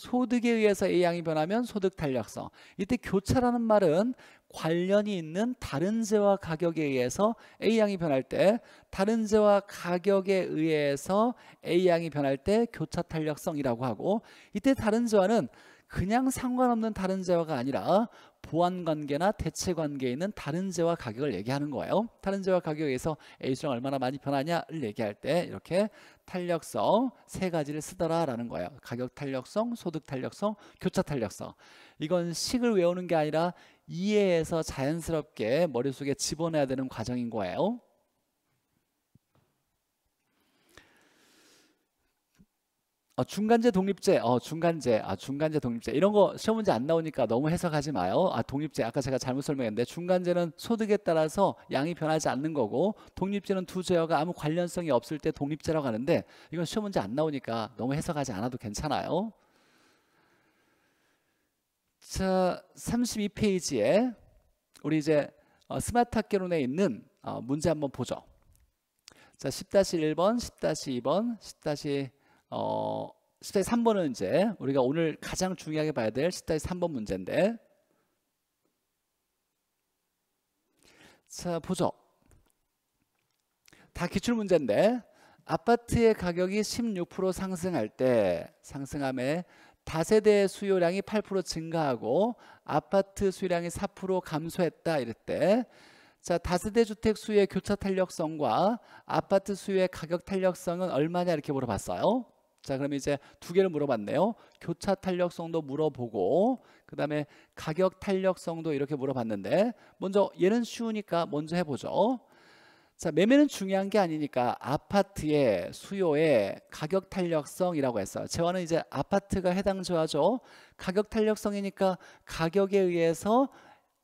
소득에 의해서 A양이 변하면 소득 탄력성. 이때 교차라는 말은 관련이 있는 다른 재와 가격에 의해서 A양이 변할 때 다른 재와 가격에 의해서 A양이 변할 때 교차 탄력성이라고 하고 이때 다른 재와는 그냥 상관없는 다른 재화가 아니라 보완 관계나 대체 관계에 있는 다른 재와 가격을 얘기하는 거예요. 다른 재와 가격에서 A수랑 얼마나 많이 변하냐를 얘기할 때 이렇게 탄력성 세 가지를 쓰더라라는 거예요. 가격 탄력성, 소득 탄력성, 교차 탄력성. 이건 식을 외우는 게 아니라 이해해서 자연스럽게 머릿속에 집어내야 되는 과정인 거예요. 어, 중간제 독립제, 어, 중간제, 아, 중간제 독립제 이런 거 시험 문제 안 나오니까 너무 해석하지 마요. 아, 독립제 아까 제가 잘못 설명했는데 중간제는 소득에 따라서 양이 변하지 않는 거고 독립제는 두 제어가 아무 관련성이 없을 때 독립제라고 하는데 이건 시험 문제 안 나오니까 너무 해석하지 않아도 괜찮아요. 자, 32페이지에 우리 이제 어, 스마트학개론에 있는 어, 문제 한번 보죠. 자, 10-1번, 10-2번, 10- 번 어, 스타일 3번은 이제 우리가 오늘 가장 중요하게 봐야 될 스타일 3번 문제인데 자 보죠. 다 기출 문제인데 아파트의 가격이 16% 상승할 때 상승함에 다세대 수요량이 8% 증가하고 아파트 수요량이 4% 감소했다 이럴 때 자, 다세대 주택 수요의 교차 탄력성과 아파트 수요의 가격 탄력성은 얼마냐 이렇게 물어봤어요. 자 그럼 이제 두 개를 물어봤네요. 교차 탄력성도 물어보고 그 다음에 가격 탄력성도 이렇게 물어봤는데 먼저 얘는 쉬우니까 먼저 해보죠. 자 매매는 중요한 게 아니니까 아파트의 수요의 가격 탄력성이라고 했어요. 재화는 이제 아파트가 해당 조화죠. 가격 탄력성이니까 가격에 의해서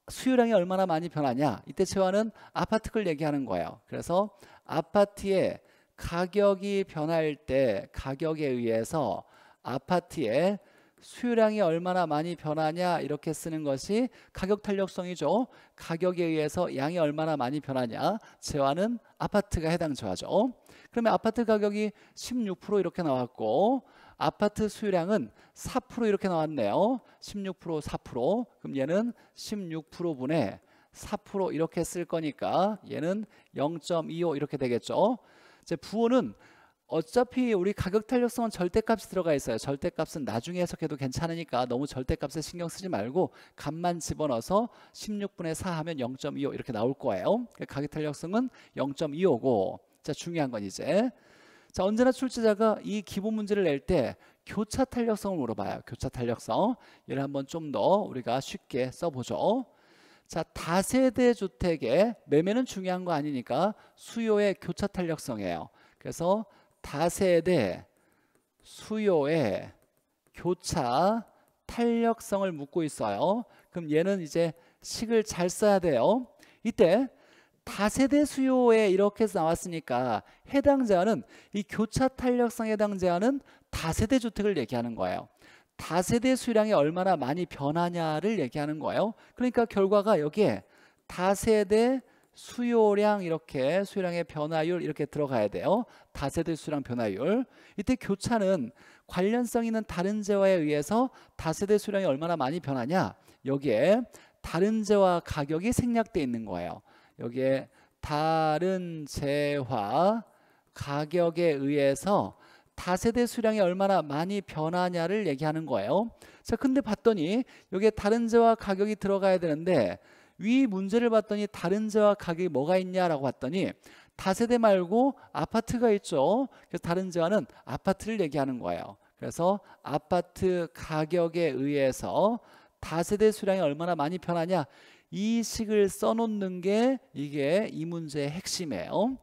수요량이 얼마나 많이 변하냐 이때 재화는 아파트를 얘기하는 거예요. 그래서 아파트의 가격이 변할 때 가격에 의해서 아파트의 수요량이 얼마나 많이 변하냐 이렇게 쓰는 것이 가격 탄력성이죠. 가격에 의해서 양이 얼마나 많이 변하냐. 재화는 아파트가 해당 재화죠. 그러면 아파트 가격이 16% 이렇게 나왔고 아파트 수요량은 4% 이렇게 나왔네요. 16% 4% 그럼 얘는 16%분의 4% 이렇게 쓸 거니까 얘는 0.25 이렇게 되겠죠. 이제 부호는 어차피 우리 가격 탄력성은 절대값이 들어가 있어요. 절대값은 나중에 해석해도 괜찮으니까 너무 절대값에 신경 쓰지 말고 값만 집어넣어서 16분의 4 하면 0.25 이렇게 나올 거예요. 그러니까 가격 탄력성은 0.25고 자 중요한 건 이제 자 언제나 출제자가 이 기본 문제를 낼 때 교차 탄력성을 물어봐요. 교차 탄력성 얘를 한번 좀 더 우리가 쉽게 써보죠. 자, 다세대 주택의 매매는 중요한 거 아니니까 수요의 교차 탄력성이에요. 그래서 다세대 수요의 교차 탄력성을 묻고 있어요. 그럼 얘는 이제 식을 잘 써야 돼요. 이때 다세대 수요에 이렇게 해서 나왔으니까 해당 제한은 이 교차 탄력성 해당 제한은 다세대 주택을 얘기하는 거예요. 다세대 수량이 얼마나 많이 변하냐를 얘기하는 거예요. 그러니까 결과가 여기에 다세대 수요량 이렇게 수요량의 변화율 이렇게 들어가야 돼요. 다세대 수량 변화율. 이때 교차는 관련성 있는 다른 재화에 의해서 다세대 수량이 얼마나 많이 변하냐. 여기에 다른 재화 가격이 생략돼 있는 거예요. 여기에 다른 재화 가격에 의해서 다세대 수량이 얼마나 많이 변하냐를 얘기하는 거예요. 자, 근데 봤더니 여기에 다른 재와 가격이 들어가야 되는데 위 문제를 봤더니 다른 재와 가격이 뭐가 있냐라고 봤더니 다세대 말고 아파트가 있죠. 그래서 다른 재와는 아파트를 얘기하는 거예요. 그래서 아파트 가격에 의해서 다세대 수량이 얼마나 많이 변하냐 이 식을 써놓는 게 이게 이 문제의 핵심이에요.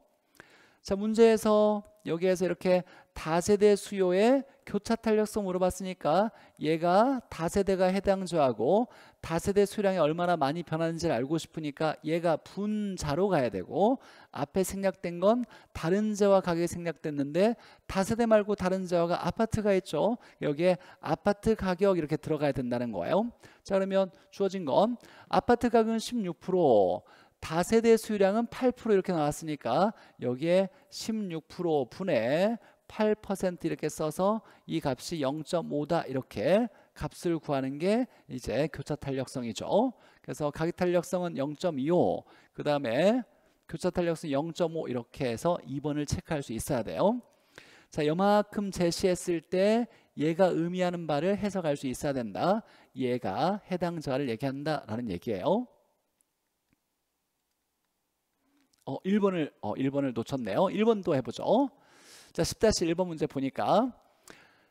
자 문제에서 여기에서 이렇게 다세대 수요의 교차 탄력성 물어봤으니까 얘가 다세대가 해당 조하고 다세대 수량이 얼마나 많이 변하는지를 알고 싶으니까 얘가 분자로 가야 되고 앞에 생략된 건 다른 재와 가격이 생략됐는데 다세대 말고 다른 재화가 아파트가 있죠. 여기에 아파트 가격 이렇게 들어가야 된다는 거예요. 자 그러면 주어진 건 아파트 가격은 16% 다세대 수요량은 8% 이렇게 나왔으니까 여기에 16% 분의 8% 이렇게 써서 이 값이 0.5다 이렇게 값을 구하는 게 이제 교차 탄력성이죠. 그래서 가기 탄력성은 0.25, 그 다음에 교차 탄력성 0.5 이렇게 해서 2번을 체크할 수 있어야 돼요. 자, 이만큼 제시했을 때 얘가 의미하는 바를 해석할 수 있어야 된다. 얘가 해당 자를 얘기한다라는 얘기예요. 어, 1번을 어, 1번을 놓쳤네요. 1번도 해 보죠. 자, 10-1번 문제 보니까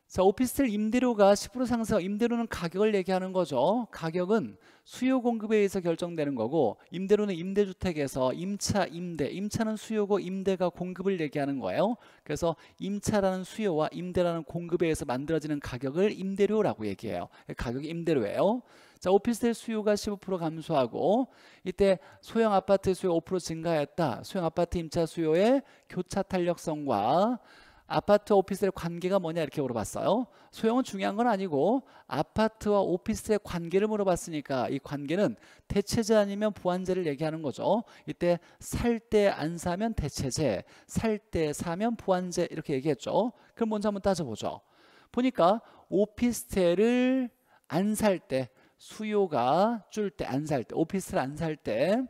자, 오피스텔 임대료가 10% 상승. 임대료는 가격을 얘기하는 거죠. 가격은 수요 공급에 의해서 결정되는 거고 임대료는 임대 주택에서 임차, 임대. 임차는 수요고 임대가 공급을 얘기하는 거예요. 그래서 임차라는 수요와 임대라는 공급에 의해서 만들어지는 가격을 임대료라고 얘기해요. 가격이 임대료예요. 자, 오피스텔 수요가 15% 감소하고 이때 소형 아파트 수요 5% 증가했다. 소형 아파트 임차 수요의 교차 탄력성과 아파트오피스텔 관계가 뭐냐 이렇게 물어봤어요. 소형은 중요한 건 아니고 아파트와 오피스텔의 관계를 물어봤으니까 이 관계는 대체제 아니면 보완제를 얘기하는 거죠. 이때 살 때 안 사면 대체제, 살 때 사면 보완제 이렇게 얘기했죠. 그럼 먼저 한번 따져보죠. 보니까 오피스텔을 안살때 수요가 줄 때 안 살 때 오피스텔 안 살 때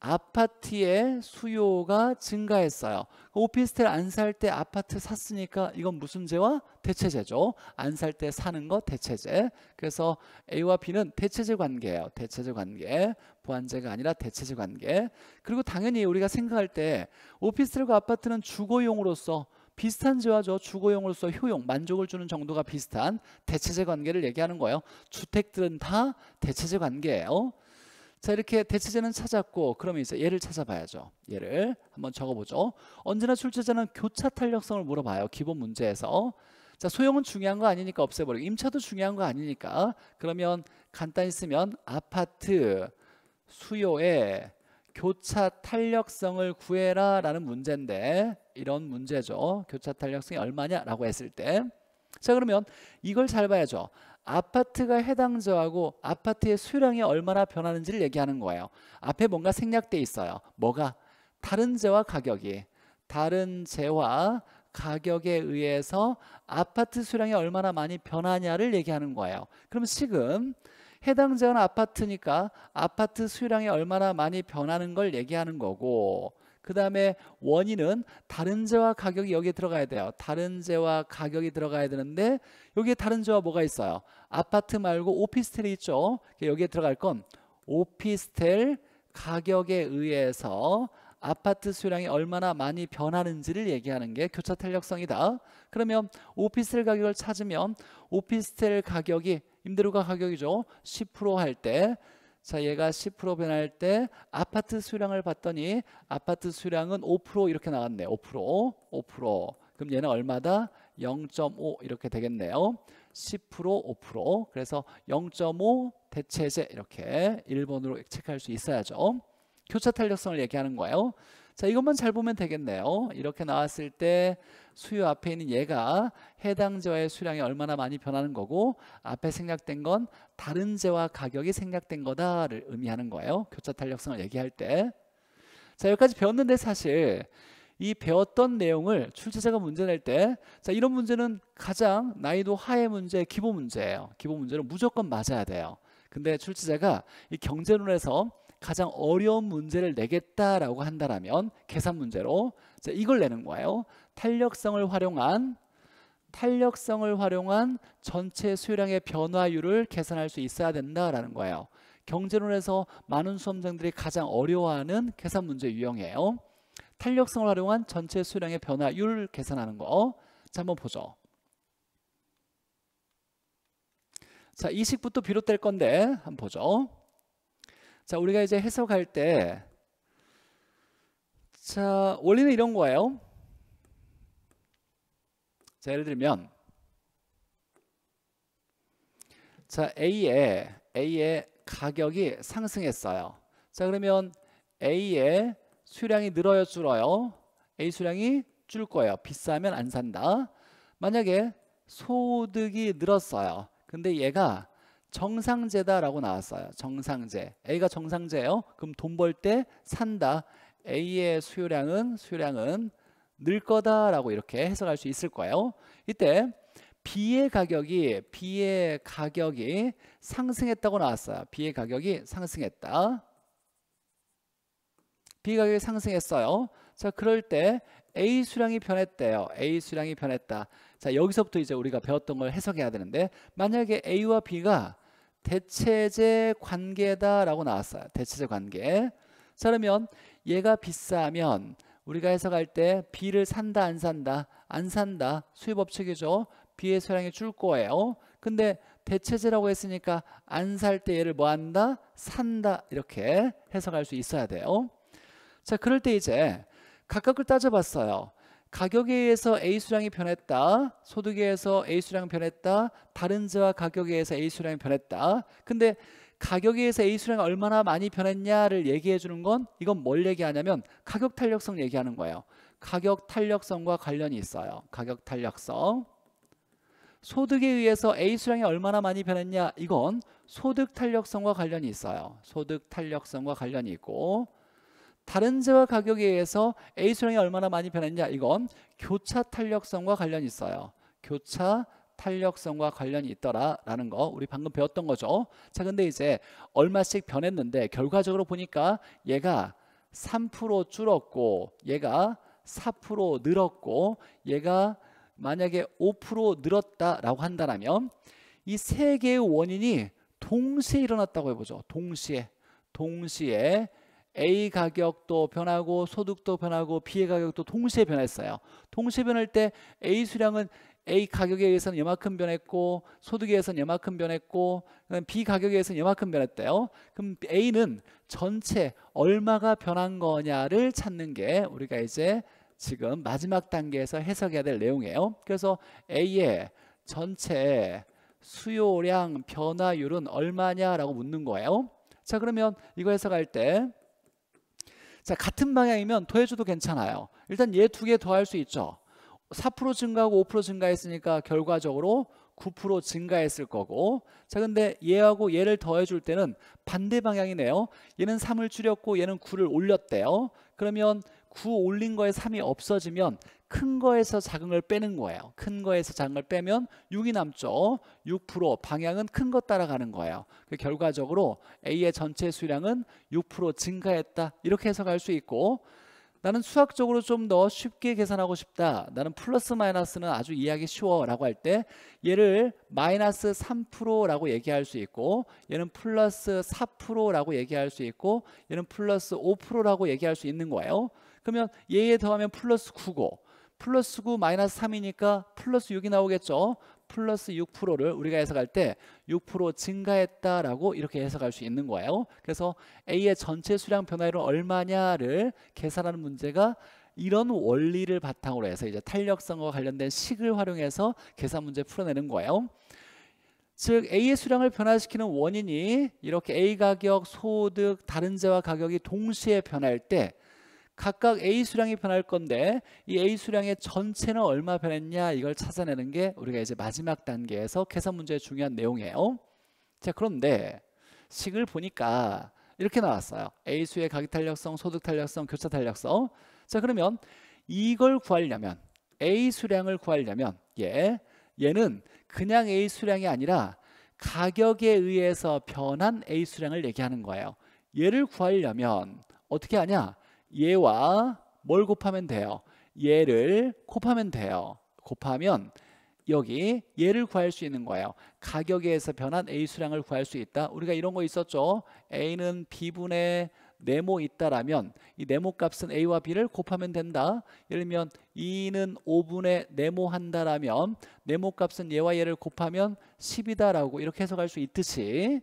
아파트의 수요가 증가했어요. 그 오피스텔 안 살 때 아파트 샀으니까 이건 무슨 죄와 대체재죠안 살 때 사는 거대체재 그래서 A와 B는 대체재 관계예요. 대체재 관계. 보완재가 아니라 대체재 관계. 그리고 당연히 우리가 생각할 때 오피스텔과 아파트는 주거용으로서 비슷한 지화죠 주거용으로서 효용, 만족을 주는 정도가 비슷한 대체재 관계를 얘기하는 거예요. 주택들은 다 대체재 관계예요. 자 이렇게 대체재는 찾았고 그러면 이제 얘를 찾아봐야죠. 얘를 한번 적어보죠. 언제나 출제자는 교차 탄력성을 물어봐요. 기본 문제에서. 자 소형은 중요한 거 아니니까 없애버리고 임차도 중요한 거 아니니까 그러면 간단히 쓰면 아파트 수요에 교차 탄력성을 구해라 라는 문제인데 이런 문제죠. 교차 탄력성이 얼마냐라고 했을 때. 자 그러면 이걸 잘 봐야죠. 아파트가 해당 저하고 아파트의 수량이 얼마나 변하는지를 얘기하는 거예요. 앞에 뭔가 생략돼 있어요. 뭐가? 다른 재와 가격이. 다른 재와 가격에 의해서 아파트 수량이 얼마나 많이 변하냐를 얘기하는 거예요. 그럼 지금 해당 재는 아파트니까 아파트 수량이 얼마나 많이 변하는 걸 얘기하는 거고 그 다음에 원인은 다른 재와 가격이 여기에 들어가야 돼요. 다른 재와 가격이 들어가야 되는데 여기에 다른 재와 뭐가 있어요? 아파트 말고 오피스텔이 있죠. 여기에 들어갈 건 오피스텔 가격에 의해서 아파트 수량이 얼마나 많이 변하는지를 얘기하는 게 교차 탄력성이다. 그러면 오피스텔 가격을 찾으면 오피스텔 가격이 임대료가 가격이죠. 10%할 때자 얘가 10% 변할 때 아파트 수량을 봤더니 아파트 수량은 5% 이렇게 나왔네. 5% 5% 그럼 얘는 얼마다? 0.5 이렇게 되겠네요. 10% 5% 그래서 0.5 대체제 이렇게 1번으로 체크할 수 있어야죠. 교차 탄력성을 얘기하는 거예요. 자 이것만 잘 보면 되겠네요. 이렇게 나왔을 때 수요 앞에 있는 얘가 해당 재화의 수량이 얼마나 많이 변하는 거고 앞에 생략된 건 다른 재화 가격이 생략된 거다를 의미하는 거예요. 교차 탄력성을 얘기할 때. 자 여기까지 배웠는데 사실 이 배웠던 내용을 출제자가 문제 낼 때 자 이런 문제는 가장 난이도 하의 문제 기본 문제예요. 기본 문제는 무조건 맞아야 돼요. 근데 출제자가 이 경제론에서 가장 어려운 문제를 내겠다라고 한다라면 계산 문제로 이걸 내는 거예요. 탄력성을 활용한 탄력성을 활용한 전체 수요량의 변화율을 계산할 수 있어야 된다라는 거예요. 경제론에서 많은 수험생들이 가장 어려워하는 계산 문제 유형이에요. 탄력성을 활용한 전체 수량의 변화율 계산하는 거. 자, 한번 보죠. 자, 이식부터 비롯될 건데 한번 보죠. 자, 우리가 이제 해석할 때 자, 원리는 이런 거예요. 자, 예를 들면 자, A의 A의 가격이 상승했어요. 자, 그러면 A의 수량이 늘어요, 줄어요? A 수량이 줄 거예요. 비싸면 안 산다. 만약에 소득이 늘었어요. 근데 얘가 정상제다라고 나왔어요. 정상제. A가 정상제예요. 그럼 돈 벌 때 산다. A의 수요량은 수요량은 늘 거다라고 이렇게 해석할 수 있을 거예요. 이때 B의 가격이 B의 가격이 상승했다고 나왔어요. B의 가격이 상승했다. B 가격이 상승했어요. 자, 그럴 때 A 수량이 변했대요. A 수량이 변했다. 자, 여기서부터 이제 우리가 배웠던 걸 해석해야 되는데 만약에 A와 B가 대체제 관계다라고 나왔어요. 대체제 관계. 자, 그러면 얘가 비싸면 우리가 해석할 때 B를 산다 안 산다 안 산다 수입 법칙이죠. B의 소량이 줄 거예요. 근데 대체제라고 했으니까 안 살 때 얘를 뭐 한다? 산다 이렇게 해석할 수 있어야 돼요. 자 그럴 때 이제 각각을 따져봤어요. 가격에 의해서 A 수량이 변했다. 소득에 의해서 A 수량이 변했다. 다른 자와 가격에 의해서 A 수량이 변했다. 근데 가격에 의해서 A 수량이 얼마나 많이 변했냐를 얘기해 주는 건 이건 뭘 얘기하냐면 가격 탄력성 얘기하는 거예요. 가격 탄력성과 관련이 있어요. 가격 탄력성. 소득에 의해서 A 수량이 얼마나 많이 변했냐 이건 소득 탄력성과 관련이 있어요. 소득 탄력성과 관련이 있고 다른 재화 가격에 의해서 A 수량이 얼마나 많이 변했냐 이건 교차 탄력성과 관련이 있어요. 교차 탄력성과 관련이 있더라라는 거 우리 방금 배웠던 거죠. 자 근데 이제 얼마씩 변했는데 결과적으로 보니까 얘가 3% 줄었고 얘가 4% 늘었고 얘가 만약에 5% 늘었다라고 한다면 이 세 개의 원인이 동시에 일어났다고 해보죠. 동시에 동시에 A 가격도 변하고 소득도 변하고 B의 가격도 동시에 변했어요. 동시에 변할 때 A 수량은 A 가격에 의해서는 이만큼 변했고 소득에 의해서는 이만큼 변했고 B 가격에 의해서는 이만큼 변했대요. 그럼 A는 전체 얼마가 변한 거냐를 찾는 게 우리가 이제 지금 마지막 단계에서 해석해야 될 내용이에요. 그래서 A의 전체 수요량 변화율은 얼마냐라고 묻는 거예요. 자 그러면 이거 해석할 때 자, 같은 방향이면 더해줘도 괜찮아요. 일단 얘 두 개 더할 수 있죠. 4% 증가하고 5% 증가했으니까 결과적으로 9% 증가했을 거고 자 근데 얘하고 얘를 더해줄 때는 반대 방향이네요 얘는 3을 줄였고 얘는 9를 올렸대요 그러면 9 올린 거에 3이 없어지면 큰 거에서 작은 걸 빼는 거예요. 큰 거에서 작은 걸 빼면 6이 남죠. 6% 방향은 큰 거 따라가는 거예요. 그 결과적으로 A의 전체 수량은 6% 증가했다. 이렇게 해석할 수 있고 나는 수학적으로 좀 더 쉽게 계산하고 싶다. 나는 플러스 마이너스는 아주 이해하기 쉬워 라고 할 때 얘를 마이너스 3%라고 얘기할 수 있고 얘는 플러스 4%라고 얘기할 수 있고 얘는 플러스 5%라고 얘기할 수 있는 거예요. 그러면 얘에 더하면 플러스 9고 플러스 9 마이너스 3이니까 플러스 6이 나오겠죠. 플러스 6%를 우리가 해석할 때 6% 증가했다라고 이렇게 해석할 수 있는 거예요. 그래서 A의 전체 수량 변화율은 얼마냐를 계산하는 문제가 이런 원리를 바탕으로 해서 이제 탄력성과 관련된 식을 활용해서 계산 문제 풀어내는 거예요. 즉 A의 수량을 변화시키는 원인이 이렇게 A 가격, 소득, 다른 재화 가격이 동시에 변할 때 각각 A 수량이 변할 건데 이 A 수량의 전체는 얼마 변했냐 이걸 찾아내는 게 우리가 이제 마지막 단계에서 계산 문제의 중요한 내용이에요. 자 그런데 식을 보니까 이렇게 나왔어요. A 수의 가격 탄력성, 소득 탄력성, 교차 탄력성. 자 그러면 이걸 구하려면 A 수량을 구하려면 예 얘는 그냥 A 수량이 아니라 가격에 의해서 변한 A 수량을 얘기하는 거예요. 얘를 구하려면 어떻게 하냐? 얘와 뭘 곱하면 돼요? 얘를 곱하면 돼요. 곱하면 여기 얘를 구할 수 있는 거예요. 가격에 서 변한 A 수량을 구할 수 있다. 우리가 이런 거 있었죠. A는 B분의 네모 있다라면 이 네모 값은 A와 B를 곱하면 된다. 예를 들면 2는 5분의 네모 한다라면 네모 값은 얘와 얘를 곱하면 10이다라고 이렇게 해석할 수 있듯이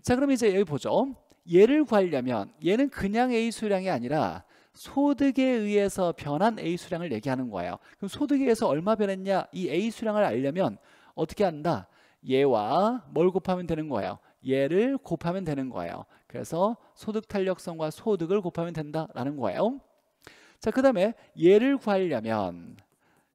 자 그럼 이제 여기 보죠. 얘를 구하려면 얘는 그냥 A 수량이 아니라 소득에 의해서 변한 A 수량을 얘기하는 거예요. 그럼 소득에 의해서 얼마 변했냐? 이 A 수량을 알려면 어떻게 한다? 얘와 뭘 곱하면 되는 거예요? 얘를 곱하면 되는 거예요. 그래서 소득 탄력성과 소득을 곱하면 된다라는 거예요. 자, 그 다음에 얘를 구하려면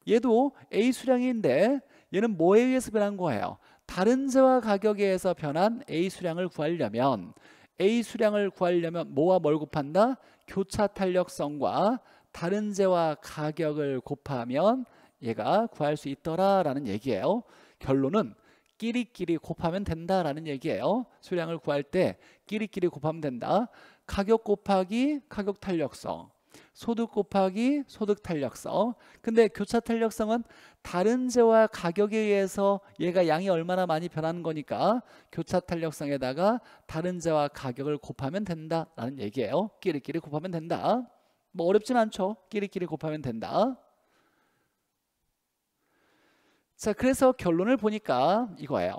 얘도 A 수량인데 얘는 뭐에 의해서 변한 거예요? 다른 재화 가격에 의해서 변한 A 수량을 구하려면 A 수량을 구하려면 뭐와 뭘 곱한다? 교차 탄력성과 다른 재와 가격을 곱하면 얘가 구할 수 있더라라는 얘기예요. 결론은 끼리끼리 곱하면 된다라는 얘기예요. 수량을 구할 때 끼리끼리 곱하면 된다. 가격 곱하기 가격 탄력성. 소득 곱하기 소득 탄력성. 근데 교차 탄력성은 다른 재화 가격에 의해서 얘가 양이 얼마나 많이 변하는 거니까 교차 탄력성에다가 다른 재화 가격을 곱하면 된다라는 얘기예요. 끼리끼리 곱하면 된다. 뭐 어렵진 않죠. 끼리끼리 곱하면 된다. 자, 그래서 결론을 보니까 이거예요.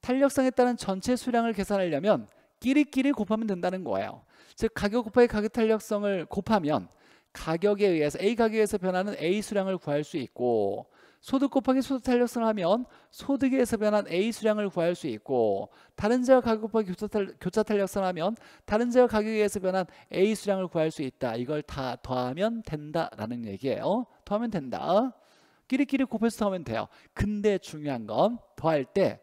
탄력성에 따른 전체 수량을 계산하려면 끼리끼리 곱하면 된다는 거예요. 즉 가격 곱하기 가격 탄력성을 곱하면 가격에 의해서 A 가격에서 변하는 A 수량을 구할 수 있고 소득 곱하기 소득 탄력성을 하면 소득에서 변한 A 수량을 구할 수 있고 다른 자와 가격 곱하기 교차, 탄력성을 하면 다른 자와 가격에 서 변한 A 수량을 구할 수 있다. 이걸 다 더하면 된다라는 얘기예요. 더하면 된다. 끼리끼리 곱해서 더하면 돼요. 근데 중요한 건 더할 때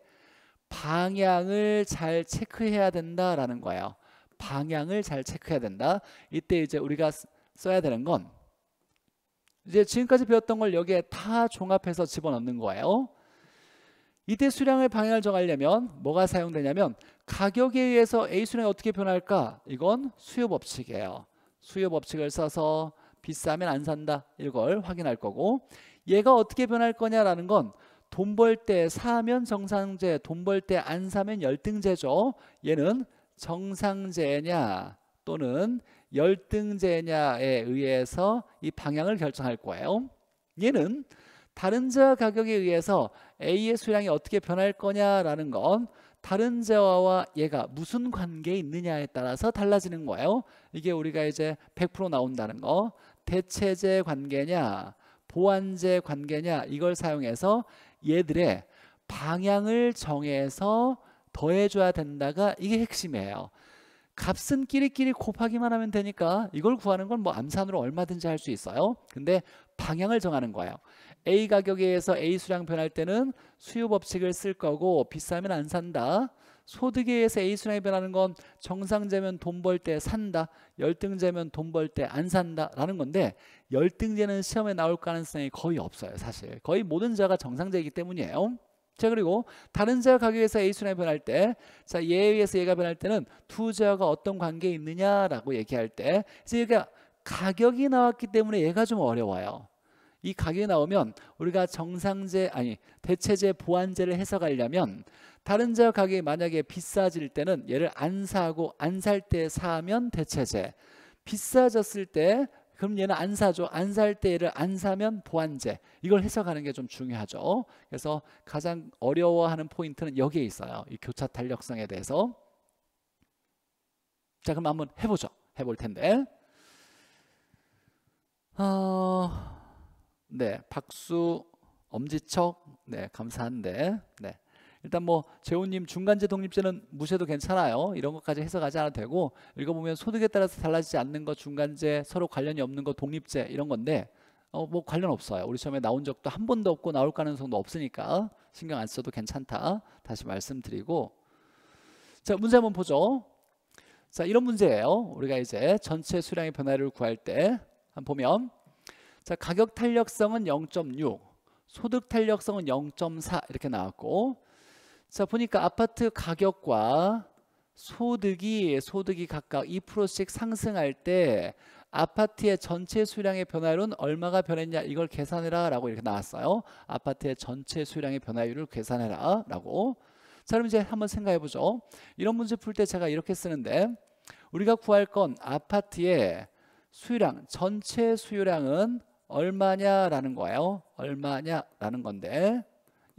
방향을 잘 체크해야 된다라는 거예요. 방향을 잘 체크해야 된다. 이때 이제 우리가 써야 되는 건 이제 지금까지 배웠던 걸 여기에 다 종합해서 집어넣는 거예요. 이때 수량의 방향을 정하려면 뭐가 사용되냐면 가격에 의해서 A 수량이 어떻게 변할까? 이건 수요 법칙이에요. 수요 법칙을 써서 비싸면 안 산다 이걸 확인할 거고 얘가 어떻게 변할 거냐라는 건 돈 벌 때 사면 정상제, 돈 벌 때 안 사면 열등제죠. 얘는 정상제냐 또는 열등제냐에 의해서 이 방향을 결정할 거예요. 얘는 다른 자 가격에 의해서 A의 수량이 어떻게 변할 거냐라는 건 다른 자와 얘가 무슨 관계에 있느냐에 따라서 달라지는 거예요. 이게 우리가 이제 100% 나온다는 거. 대체제 관계냐, 보완제 관계냐 이걸 사용해서 얘들의 방향을 정해서 더해줘야 된다가 이게 핵심이에요. 값은 끼리끼리 곱하기만 하면 되니까 이걸 구하는 건 뭐 암산으로 얼마든지 할 수 있어요. 근데 방향을 정하는 거예요. A 가격에 의해서 A 수량 변할 때는 수요 법칙을 쓸 거고 비싸면 안 산다. 소득에 의해서 A 수량이 변하는 건 정상제면 돈 벌 때 산다. 열등제면 돈 벌 때 안 산다. 라는 건데 열등제는 시험에 나올 가능성이 거의 없어요. 사실 거의 모든 자가 정상제이기 때문이에요. 자 그리고 다른 자 가격에서 A순환이 변할 때, 자 얘에 의해서 얘가 변할 때는 두 자가 어떤 관계에 있느냐라고 얘기할 때, 이제 얘가 가격이 나왔기 때문에 얘가 좀 어려워요. 이 가격이 나오면 우리가 정상제 아니 대체제 보완제를 해석하려면 다른 자 가격이 만약에 비싸질 때는 얘를 안 사고 안 살 때 사면 대체제, 비싸졌을 때 그럼 얘는 안 사죠. 안 살때를안 사면 보완제. 이걸 해석하는 게 좀 중요하죠. 그래서 가장 어려워하는 포인트는 여기에 있어요. 이 교차 탄력성에 대해서. 자, 그럼 한번 해보죠. 해볼 텐데. 어, 네, 박수, 엄지척, 네, 감사한데, 네. 일단 뭐 재호님 중간제 독립제는 무쇠도 괜찮아요. 이런 것까지 해석하지 않아도 되고 읽어보면 소득에 따라서 달라지지 않는 것 중간제 서로 관련이 없는 것 독립제 이런 건데 어뭐 관련 없어요. 우리 처음에 나온 적도 한 번도 없고 나올 가능성도 없으니까 신경 안 써도 괜찮다. 다시 말씀드리고 자 문제 한번 보죠. 자 이런 문제예요. 우리가 이제 전체 수량의 변화를 구할 때한번 보면 자 가격 탄력성은 0.6 소득 탄력성은 0.4 이렇게 나왔고 자 보니까 아파트 가격과 소득이 소득이 각각 2%씩 상승할 때 아파트의 전체 수량의 변화율은 얼마가 변했냐 이걸 계산해라 라고 이렇게 나왔어요 아파트의 전체 수량의 변화율을 계산해라 라고 자 그럼 이제 한번 생각해 보죠 이런 문제 풀 때 제가 이렇게 쓰는데 우리가 구할 건 아파트의 수요량 전체 수요량은 얼마냐라는 거예요 얼마냐라는 건데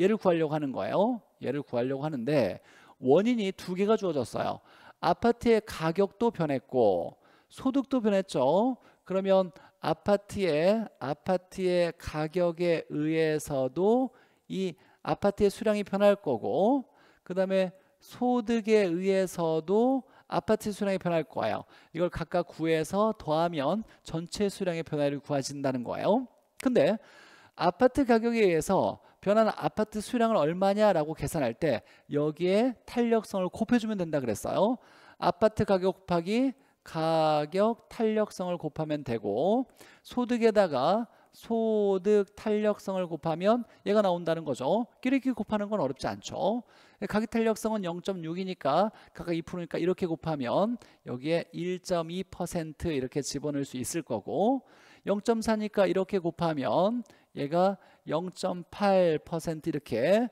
얘를 구하려고 하는 거예요. 얘를 구하려고 하는데 원인이 두 개가 주어졌어요. 아파트의 가격도 변했고 소득도 변했죠. 그러면 아파트의 아파트의 가격에 의해서도 이 아파트의 수량이 변할 거고 그다음에 소득에 의해서도 아파트 수량이 변할 거예요. 이걸 각각 구해서 더하면 전체 수량의 변화를 구하진다는 거예요. 근데 아파트 가격에 의해서 변하는 아파트 수량을 얼마냐라고 계산할 때 여기에 탄력성을 곱해주면 된다 그랬어요. 아파트 가격 곱하기 가격 탄력성을 곱하면 되고 소득에다가 소득 탄력성을 곱하면 얘가 나온다는 거죠. 끼리끼리 곱하는 건 어렵지 않죠. 가격 탄력성은 0.6이니까 각각 2%니까 이렇게 곱하면 여기에 1.2% 이렇게 집어넣을 수 있을 거고 0.4니까 이렇게 곱하면 얘가 0.8% 이렇게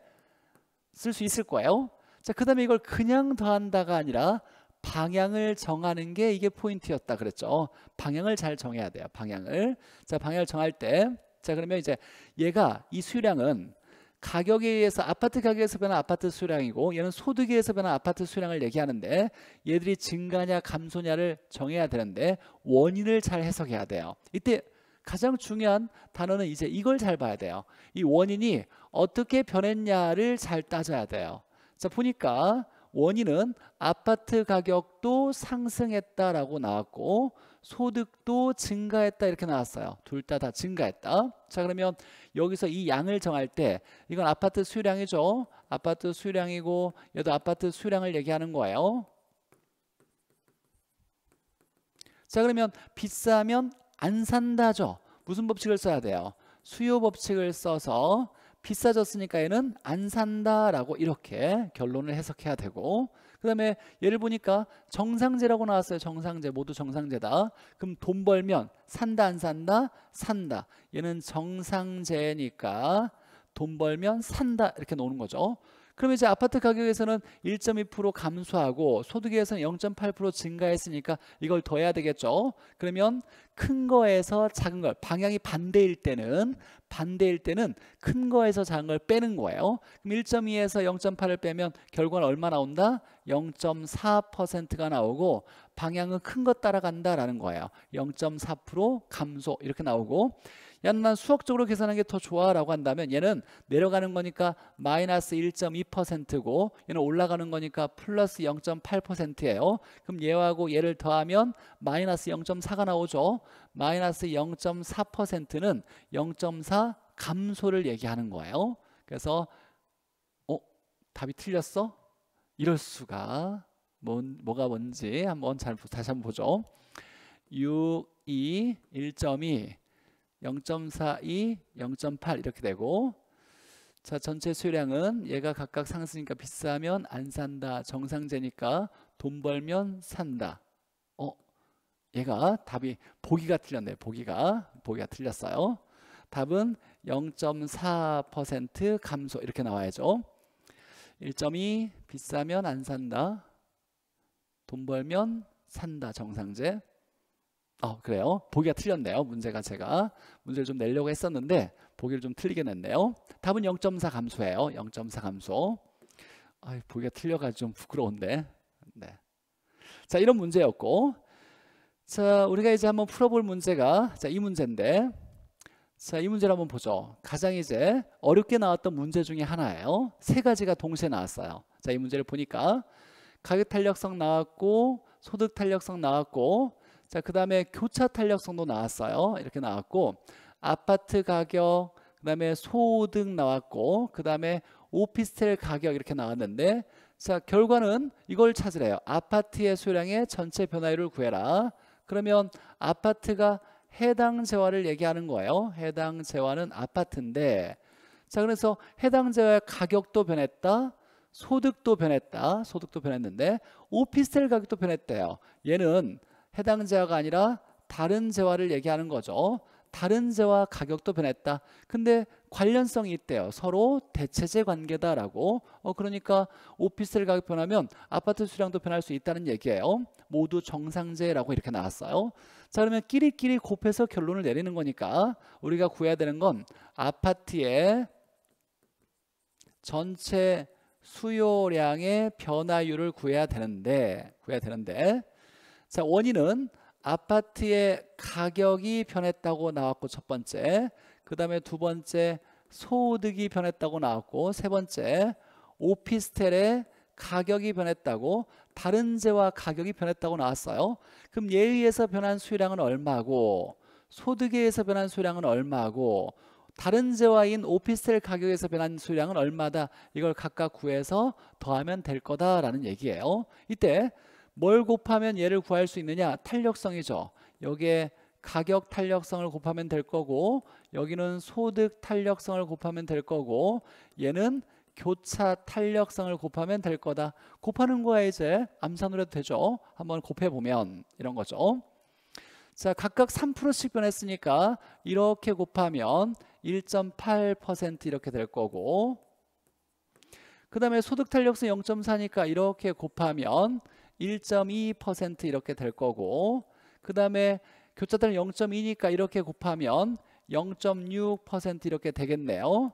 쓸 수 있을 거예요. 자, 그 다음에 이걸 그냥 더한다가 아니라 방향을 정하는 게 이게 포인트였다 그랬죠. 방향을 잘 정해야 돼요. 방향을. 자, 방향을 정할 때. 자, 그러면 이제 얘가 이 수량은 가격에 의해서 아파트 가격에서 변한 아파트 수량이고 얘는 소득에 의해서 변한 아파트 수량을 얘기하는데 얘들이 증가냐 감소냐를 정해야 되는데 원인을 잘 해석해야 돼요. 이때 가장 중요한 단어는 이제 이걸 잘 봐야 돼요. 이 원인이 어떻게 변했냐를 잘 따져야 돼요. 자, 보니까 원인은 아파트 가격도 상승했다라고 나왔고 소득도 증가했다 이렇게 나왔어요. 둘 다 다 증가했다. 자 그러면 여기서 이 양을 정할 때 이건 아파트 수량이죠. 아파트 수량이고 얘도 아파트 수량을 얘기하는 거예요. 자 그러면 비싸면 안 산다죠. 무슨 법칙을 써야 돼요? 수요 법칙을 써서 비싸졌으니까 얘는 안 산다라고 이렇게 결론을 해석해야 되고 그 다음에 예를 보니까 정상제라고 나왔어요. 정상제 모두 정상제다. 그럼 돈 벌면 산다 안 산다? 산다. 얘는 정상제니까 돈 벌면 산다 이렇게 나는 거죠. 그럼 이제 아파트 가격에서는 1.2% 감소하고 소득에서는 0.8% 증가했으니까 이걸 더해야 되겠죠. 그러면 큰 거에서 작은 걸 방향이 반대일 때는 반대일 때는 큰 거에서 작은 걸 빼는 거예요. 그럼 1.2에서 0.8을 빼면 결과는 얼마 나온다? 0.4%가 나오고 방향은 큰 것 따라간다라는 거예요. 0.4% 감소 이렇게 나오고 야난 수학적으로 계산하는 게 더 좋아라고 한다면 얘는 내려가는 거니까 마이너스 1.2%고 얘는 올라가는 거니까 플러스 0.8%예요. 그럼 얘하고 얘를 더하면 마이너스 0.4가 나오죠. 마이너스 0.4%는 0.4 감소를 얘기하는 거예요. 그래서 어? 답이 틀렸어? 이럴 수가 뭔, 뭐가 뭔지 한번 잘 다시 한번 보죠. 6, 2, 1.2 0.42, 0.8 이렇게 되고 자 전체 수량은 얘가 각각 상승이니까 비싸면 안 산다. 정상제니까 돈 벌면 산다. 어, 얘가 답이 보기가 틀렸네 보기가 보기가 틀렸어요. 답은 0.4% 감소 이렇게 나와야죠. 1.2 비싸면 안 산다. 돈 벌면 산다 정상제 아 그래요. 보기가 틀렸네요. 문제가 제가 문제를 좀 내려고 했었는데 보기를 좀 틀리게 냈네요. 답은 0.4 감소예요. 0.4 감소. 아, 보기가 틀려가지고 좀 부끄러운데. 네. 자, 이런 문제였고. 자, 우리가 이제 한번 풀어볼 문제가 자, 이 문제인데. 자, 이 문제를 한번 보죠. 가장 이제 어렵게 나왔던 문제 중에 하나예요. 세 가지가 동시에 나왔어요. 자, 이 문제를 보니까 가격 탄력성 나왔고 소득 탄력성 나왔고 자, 그 다음에 교차 탄력성도 나왔어요. 이렇게 나왔고, 아파트 가격, 그 다음에 소득 나왔고, 그 다음에 오피스텔 가격 이렇게 나왔는데, 자, 결과는 이걸 찾으래요. 아파트의 수량의 전체 변화율을 구해라. 그러면 아파트가 해당 재화를 얘기하는 거예요. 해당 재화는 아파트인데, 자, 그래서 해당 재화의 가격도 변했다. 소득도 변했다. 소득도 변했는데 오피스텔 가격도 변했대요. 얘는 해당재화가 아니라 다른 재화를 얘기하는 거죠. 다른 재화 가격도 변했다. 근데 관련성이 있대요. 서로 대체제 관계다라고. 어 그러니까 오피스텔 가격 변하면 아파트 수량도 변할 수 있다는 얘기예요. 모두 정상재라고 이렇게 나왔어요. 자 그러면 끼리끼리 곱해서 결론을 내리는 거니까 우리가 구해야 되는 건 아파트의 전체 수요량의 변화율을 구해야 되는데 구해야 되는데 자, 원인은 아파트의 가격이 변했다고 나왔고 첫 번째 그 다음에 두 번째 소득이 변했다고 나왔고 세 번째 오피스텔의 가격이 변했다고 다른 재와 가격이 변했다고 나왔어요 그럼 예의에서 변한 수량은 얼마고 소득에 의해서 변한 수량은 얼마고 다른 재화인 오피스텔 가격에서 변한 수량은 얼마다 이걸 각각 구해서 더하면 될 거다라는 얘기예요 이때 뭘 곱하면 얘를 구할 수 있느냐? 탄력성이죠. 여기에 가격 탄력성을 곱하면 될 거고 여기는 소득 탄력성을 곱하면 될 거고 얘는 교차 탄력성을 곱하면 될 거다. 곱하는 거야 이제 암산으로 도 되죠. 한번 곱해보면 이런 거죠. 자 각각 3%씩 변했으니까 이렇게 곱하면 1.8% 이렇게 될 거고 그 다음에 소득 탄력성 0.4니까 이렇게 곱하면 1.2% 이렇게 될 거고 그 다음에 교차단 0.2니까 이렇게 곱하면 0.6% 이렇게 되겠네요.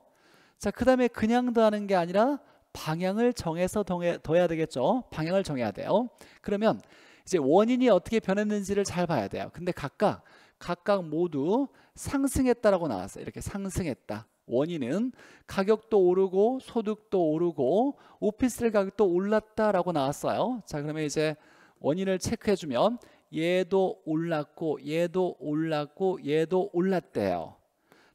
자, 그 다음에 그냥 더하는 게 아니라 방향을 정해서 더해 둬야 되겠죠. 방향을 정해야 돼요. 그러면 이제 원인이 어떻게 변했는지를 잘 봐야 돼요. 근데 각각 각각 모두 상승했다라고 나왔어요. 이렇게 상승했다. 원인은 가격도 오르고 소득도 오르고 오피스텔 가격도 올랐다라고 나왔어요. 자 그러면 이제 원인을 체크해주면 얘도 올랐고 얘도 올랐고 얘도 올랐대요.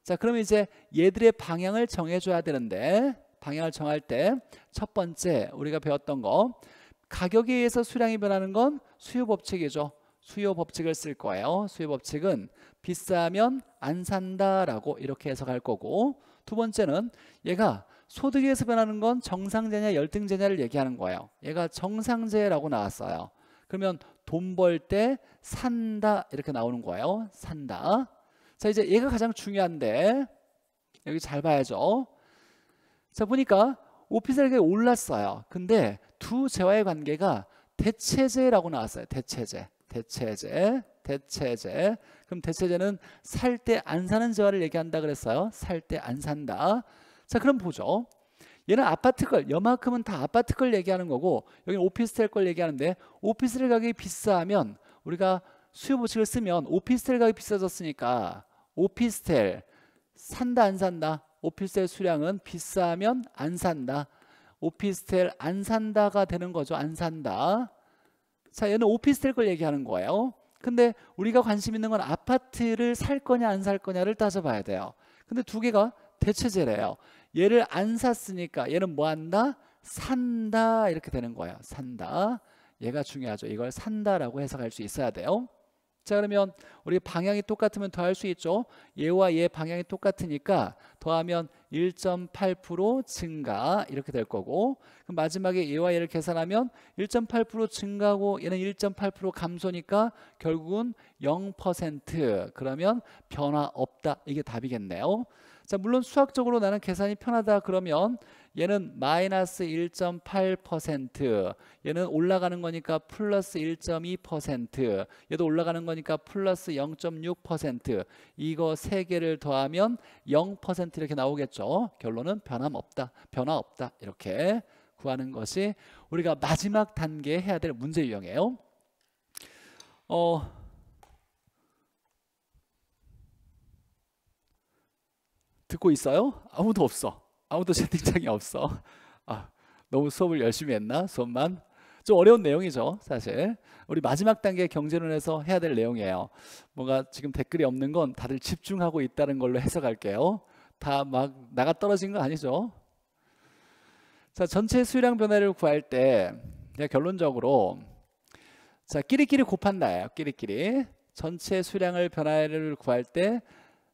자 그러면 이제 얘들의 방향을 정해줘야 되는데 방향을 정할 때 첫 번째 우리가 배웠던 거 가격에 의해서 수량이 변하는 건 수요 법칙이죠. 수요 법칙을 쓸 거예요. 수요 법칙은 비싸면 안 산다라고 이렇게 해석할 거고 두 번째는 얘가 소득에서 변하는 건정상재냐열등재냐를 얘기하는 거예요. 얘가 정상재라고 나왔어요. 그러면 돈 벌 때 산다 이렇게 나오는 거예요. 산다. 자 이제 얘가 가장 중요한데 여기 잘 봐야죠. 자 보니까 오피스가 올랐어요. 근데 두 재화의 관계가 대체제라고 나왔어요. 대체제, 대체제. 대체제 그럼 대체제는살 때 안 사는 재화를 얘기한다 그랬어요. 살 때 안 산다. 자, 그럼 보죠. 얘는 아파트 걸, 여만큼은 다 아파트 걸 얘기하는 거고 여기 오피스텔 걸 얘기하는데 오피스텔 가격이 비싸면 우리가 수요 보칙을 쓰면 오피스텔 가격이 비싸졌으니까 오피스텔 산다 안 산다 오피스텔 수량은 비싸면 안 산다 오피스텔 안 산다가 되는 거죠 안 산다 자 얘는 오피스텔 걸 얘기하는 거예요 근데 우리가 관심 있는 건 아파트를 살 거냐 안 살 거냐를 따져봐야 돼요. 근데 두 개가 대체제래요. 얘를 안 샀으니까 얘는 뭐 한다? 산다 이렇게 되는 거예요. 산다. 얘가 중요하죠. 이걸 산다라고 해석할 수 있어야 돼요. 자 그러면 우리 방향이 똑같으면 더할 수 있죠. 얘와 얘 방향이 똑같으니까 더하면 1.8% 증가 이렇게 될 거고 그럼 마지막에 얘와 얘를 계산하면 1.8% 증가고 얘는 1.8% 감소니까 결국은 0% 그러면 변화 없다 이게 답이겠네요. 자, 물론 수학적으로 나는 계산이 편하다 그러면 얘는 마이너스 1.8%, 얘는 올라가는 거니까 플러스 1.2%, 얘도 올라가는 거니까 플러스 0.6%, 이거 세 개를 더하면 0% 이렇게 나오겠죠. 결론은 변함없다, 변화 없다 이렇게 구하는 것이 우리가 마지막 단계 해야 될 문제 유형이에요. 어, 듣고 있어요? 아무도 없어. 아무도 채팅창이 없어. 아, 너무 수업을 열심히 했나? 수업만? 좀 어려운 내용이죠, 사실. 우리 마지막 단계 경제론에서 해야 될 내용이에요. 뭔가 지금 댓글이 없는 건 다들 집중하고 있다는 걸로 해석할게요. 다 막 나가 떨어진 거 아니죠? 자, 전체 수량 변화를 구할 때 그냥 결론적으로 자, 끼리끼리 곱한다예요. 끼리끼리. 전체 수량을 변화를 구할 때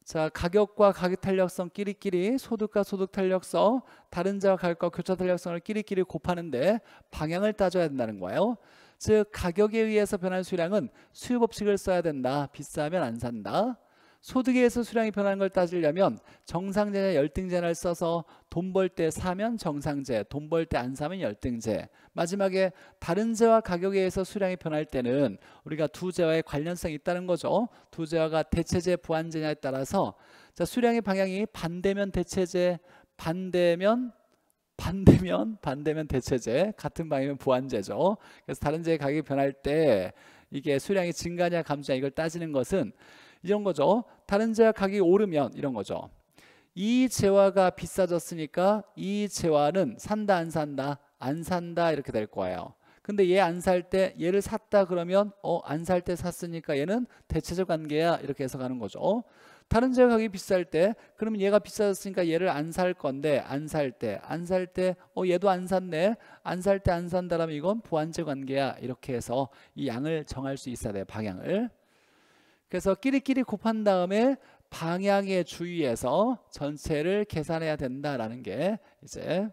자, 가격과 가격 탄력성 끼리끼리, 소득과 소득 탄력성, 다른 자 가격과 교차 탄력성을 끼리끼리 곱하는데 방향을 따져야 된다는 거예요. 즉, 가격에 의해서 변한 수량은 수요 법칙을 써야 된다. 비싸면 안 산다. 소득에서 수량이 변하는 걸 따지려면 정상제냐 열등제냐를 써서 돈 벌 때 사면 정상제, 돈 벌 때 안 사면 열등제. 마지막에 다른 제와 가격에 의해서 수량이 변할 때는 우리가 두 제와의 관련성이 있다는 거죠. 두 제와가 대체제, 보완재냐에 따라서 자, 수량의 방향이 반대면 대체제, 반대면 반대면 반대면 대체제, 같은 방향이면 보완재죠 그래서 다른 제의 가격이 변할 때 이게 수량이 증가냐 감소냐 이걸 따지는 것은 이런 거죠. 다른 재화 가격이 오르면 이런 거죠. 이 재화가 비싸졌으니까 이 재화는 산다 안 산다 안 산다 이렇게 될 거예요. 근데 얘 안 살 때 얘를 샀다 그러면 어 안 살 때 샀으니까 얘는 대체적 관계야 이렇게 해서 가는 거죠. 다른 재화 가격이 비쌀 때 그러면 얘가 비싸졌으니까 얘를 안 살 건데 안 살 때 안 살 때 어 얘도 안 샀네 안 살 때 안 산다라면 이건 보완제 관계야 이렇게 해서 이 양을 정할 수 있어야 돼요 방향을. 그래서 끼리끼리 곱한 다음에 방향에 주의해서 전체를 계산해야 된다라는 게 이제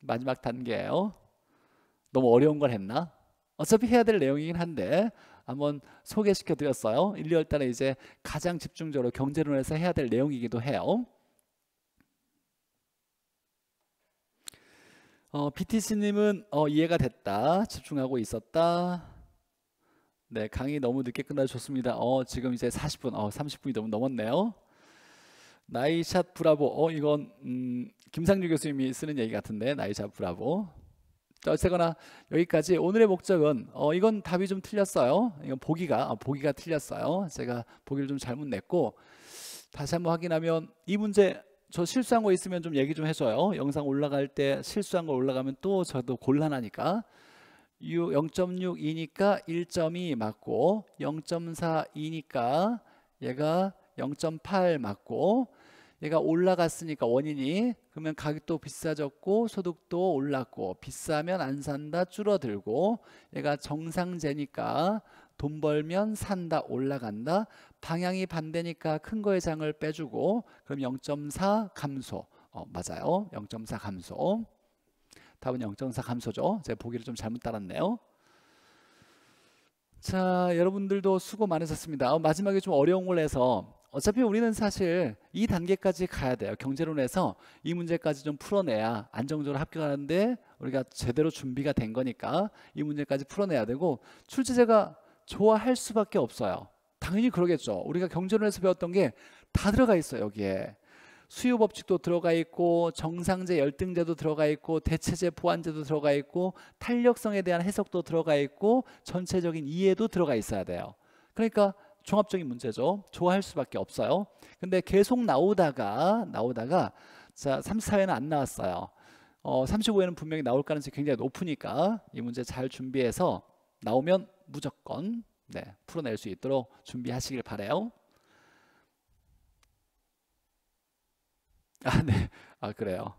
마지막 단계예요. 너무 어려운 걸 했나? 어차피 해야 될 내용이긴 한데 한번 소개시켜 드렸어요. 1, 2월 달에 이제 가장 집중적으로 경제론에서 해야 될 내용이기도 해요. 어, BTC님은 어, 이해가 됐다. 집중하고 있었다. 네, 강의 너무 늦게 끝나셨습니다. 어, 지금 이제 40분, 어, 30분이 너무 넘었네요. 나이샷 브라보, 어, 이건 음, 김상규 교수님이 쓰는 얘기 같은데 나이샷 브라보. 자, 어쨌거나 여기까지 오늘의 목적은 어, 이건 답이 좀 틀렸어요. 이건 보기가 아, 보기가 틀렸어요. 제가 보기를 좀 잘못 냈고 다시 한번 확인하면 이 문제 저 실수한 거 있으면 좀 얘기 좀 해줘요. 영상 올라갈 때 실수한 거 올라가면 또 저도 곤란하니까. 0.6이니까 1점이 맞고 0 4이니까 얘가 0.8 맞고 얘가 올라갔으니까 원인이 그러면 가격도 비싸졌고 소득도 올랐고 비싸면 안 산다 줄어들고 얘가 정상제니까 돈 벌면 산다 올라간다 방향이 반대니까 큰 거의 장을 빼주고 그럼 0.4 감소 어, 맞아요 0.4 감소 답은 0.4 감소죠. 제가 보기를 좀 잘못 따랐네요. 자, 여러분들도 수고 많으셨습니다. 어, 마지막에 좀 어려운 걸 해서 어차피 우리는 사실 이 단계까지 가야 돼요. 경제론에서 이 문제까지 좀 풀어내야 안정적으로 합격하는데 우리가 제대로 준비가 된 거니까 이 문제까지 풀어내야 되고 출제자가 좋아할 수밖에 없어요. 당연히 그러겠죠. 우리가 경제론에서 배웠던 게 다 들어가 있어 여기에. 수요 법칙도 들어가 있고 정상제 열등제도 들어가 있고 대체제 보완제도 들어가 있고 탄력성에 대한 해석도 들어가 있고 전체적인 이해도 들어가 있어야 돼요. 그러니까 종합적인 문제죠. 좋아할 수밖에 없어요. 근데 계속 나오다가 나오다가 자, 3, 4회는 안 나왔어요. 어, 35회는 분명히 나올 가능성이 굉장히 높으니까 이 문제 잘 준비해서 나오면 무조건 네, 풀어낼 수 있도록 준비하시길 바래요. 아, 네. 아, 그래요.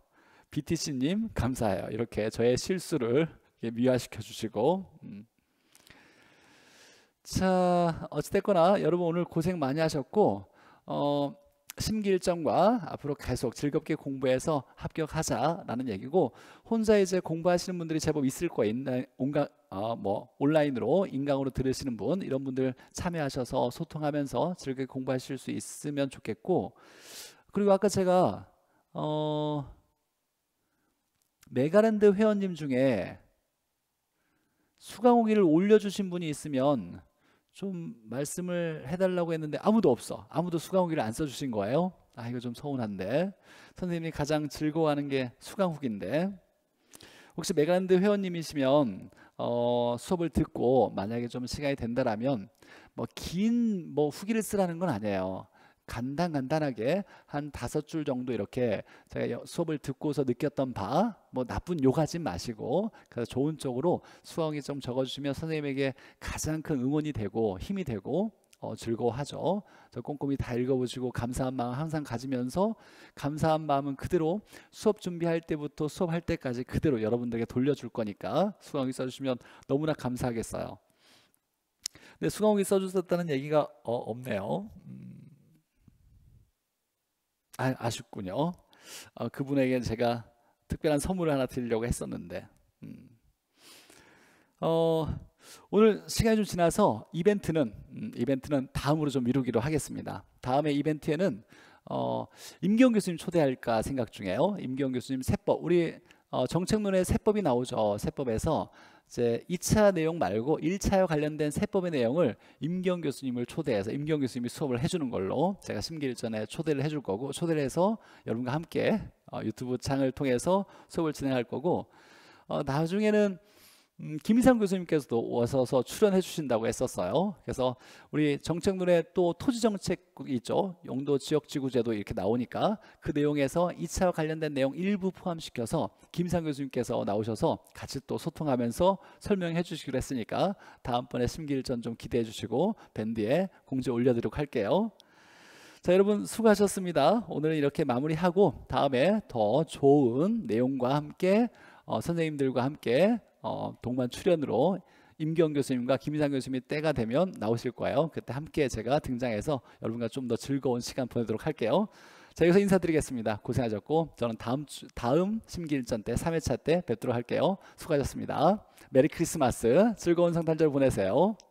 BTC님, 감사해요. 이렇게 저의 실수를 미화시켜 주시고. 음. 자, 어찌됐거나 여러분 오늘 고생 많이 하셨고, 어, 심기일정과 앞으로 계속 즐겁게 공부해서 합격하자라는 얘기고 혼자 이제 공부하시는 분들이 제법 있을 거예요. 온가 어, 뭐 온라인으로 인강으로 들으시는 분 이런 분들 참여하셔서 소통하면서 즐겁게 공부하실 수 있으면 좋겠고 그리고 아까 제가 어, 메가랜드 회원님 중에 수강후기를 올려주신 분이 있으면 좀 말씀을 해달라고 했는데 아무도 없어. 아무도 수강후기를 안 써주신 거예요. 아 이거 좀 서운한데 선생님이 가장 즐거워하는 게 수강후기인데 혹시 메가랜드 회원님이시면 어, 수업을 듣고 만약에 좀 시간이 된다라면 뭐 긴뭐 뭐 후기를 쓰라는 건 아니에요. 간단 간단하게 한 다섯 줄 정도 이렇게 제가 수업을 듣고서 느꼈던 바뭐 나쁜 욕하지 마시고 그래서 좋은 쪽으로 수강이 좀 적어주시면 선생님에게 가장 큰 응원이 되고 힘이 되고 어, 즐거워하죠. 저 꼼꼼히 다 읽어보시고 감사한 마음 항상 가지면서 감사한 마음은 그대로 수업 준비할 때부터 수업할 때까지 그대로 여러분들에게 돌려줄 거니까 수강이 써주시면 너무나 감사하겠어요. 근데 수강이 써주셨다는 얘기가 어, 없네요. 음. 아, 쉽군요 어, 그분에게 제가 특별한 선물을 하나 드리려고 했었는데. 음. 어, 오늘 시간이 좀 지나서 이벤트는 음, 이벤트는 다음으로 좀 미루기로 하겠습니다. 다음에 이벤트에는 어, 임기영 교수님 초대할까 생각 중이에요. 임기영 교수님 세법 우리 어, 정책론의 세법이 나오죠. 세법에서 이제 2차 내용 말고 1차와 관련된 세법의 내용을 임경 교수님을 초대해서 임경 교수님이 수업을 해주는 걸로 제가 심기일전에 초대를 해줄 거고 초대를 해서 여러분과 함께 어, 유튜브 창을 통해서 수업을 진행할 거고 어, 나중에는 음, 김희상 교수님께서도 와서서 출연해 주신다고 했었어요. 그래서 우리 정책론에 또 토지정책이 있죠. 용도 지역지구제도 이렇게 나오니까 그 내용에서 2차와 관련된 내용 일부 포함시켜서 김희상 교수님께서 나오셔서 같이 또 소통하면서 설명해 주시기로 했으니까 다음번에 심기일전 좀 기대해 주시고 밴드에 공지 올려드리도록 할게요. 자 여러분 수고하셨습니다. 오늘은 이렇게 마무리하고 다음에 더 좋은 내용과 함께 어, 선생님들과 함께 어, 동반 출연으로 임경 교수님과 김희상 교수님이 때가 되면 나오실 거예요. 그때 함께 제가 등장해서 여러분과 좀 더 즐거운 시간 보내도록 할게요. 자, 여기서 인사드리겠습니다. 고생하셨고 저는 다음 주, 다음 심기일전 때 3회차 때 뵙도록 할게요. 수고하셨습니다. 메리 크리스마스, 즐거운 성탄절 보내세요.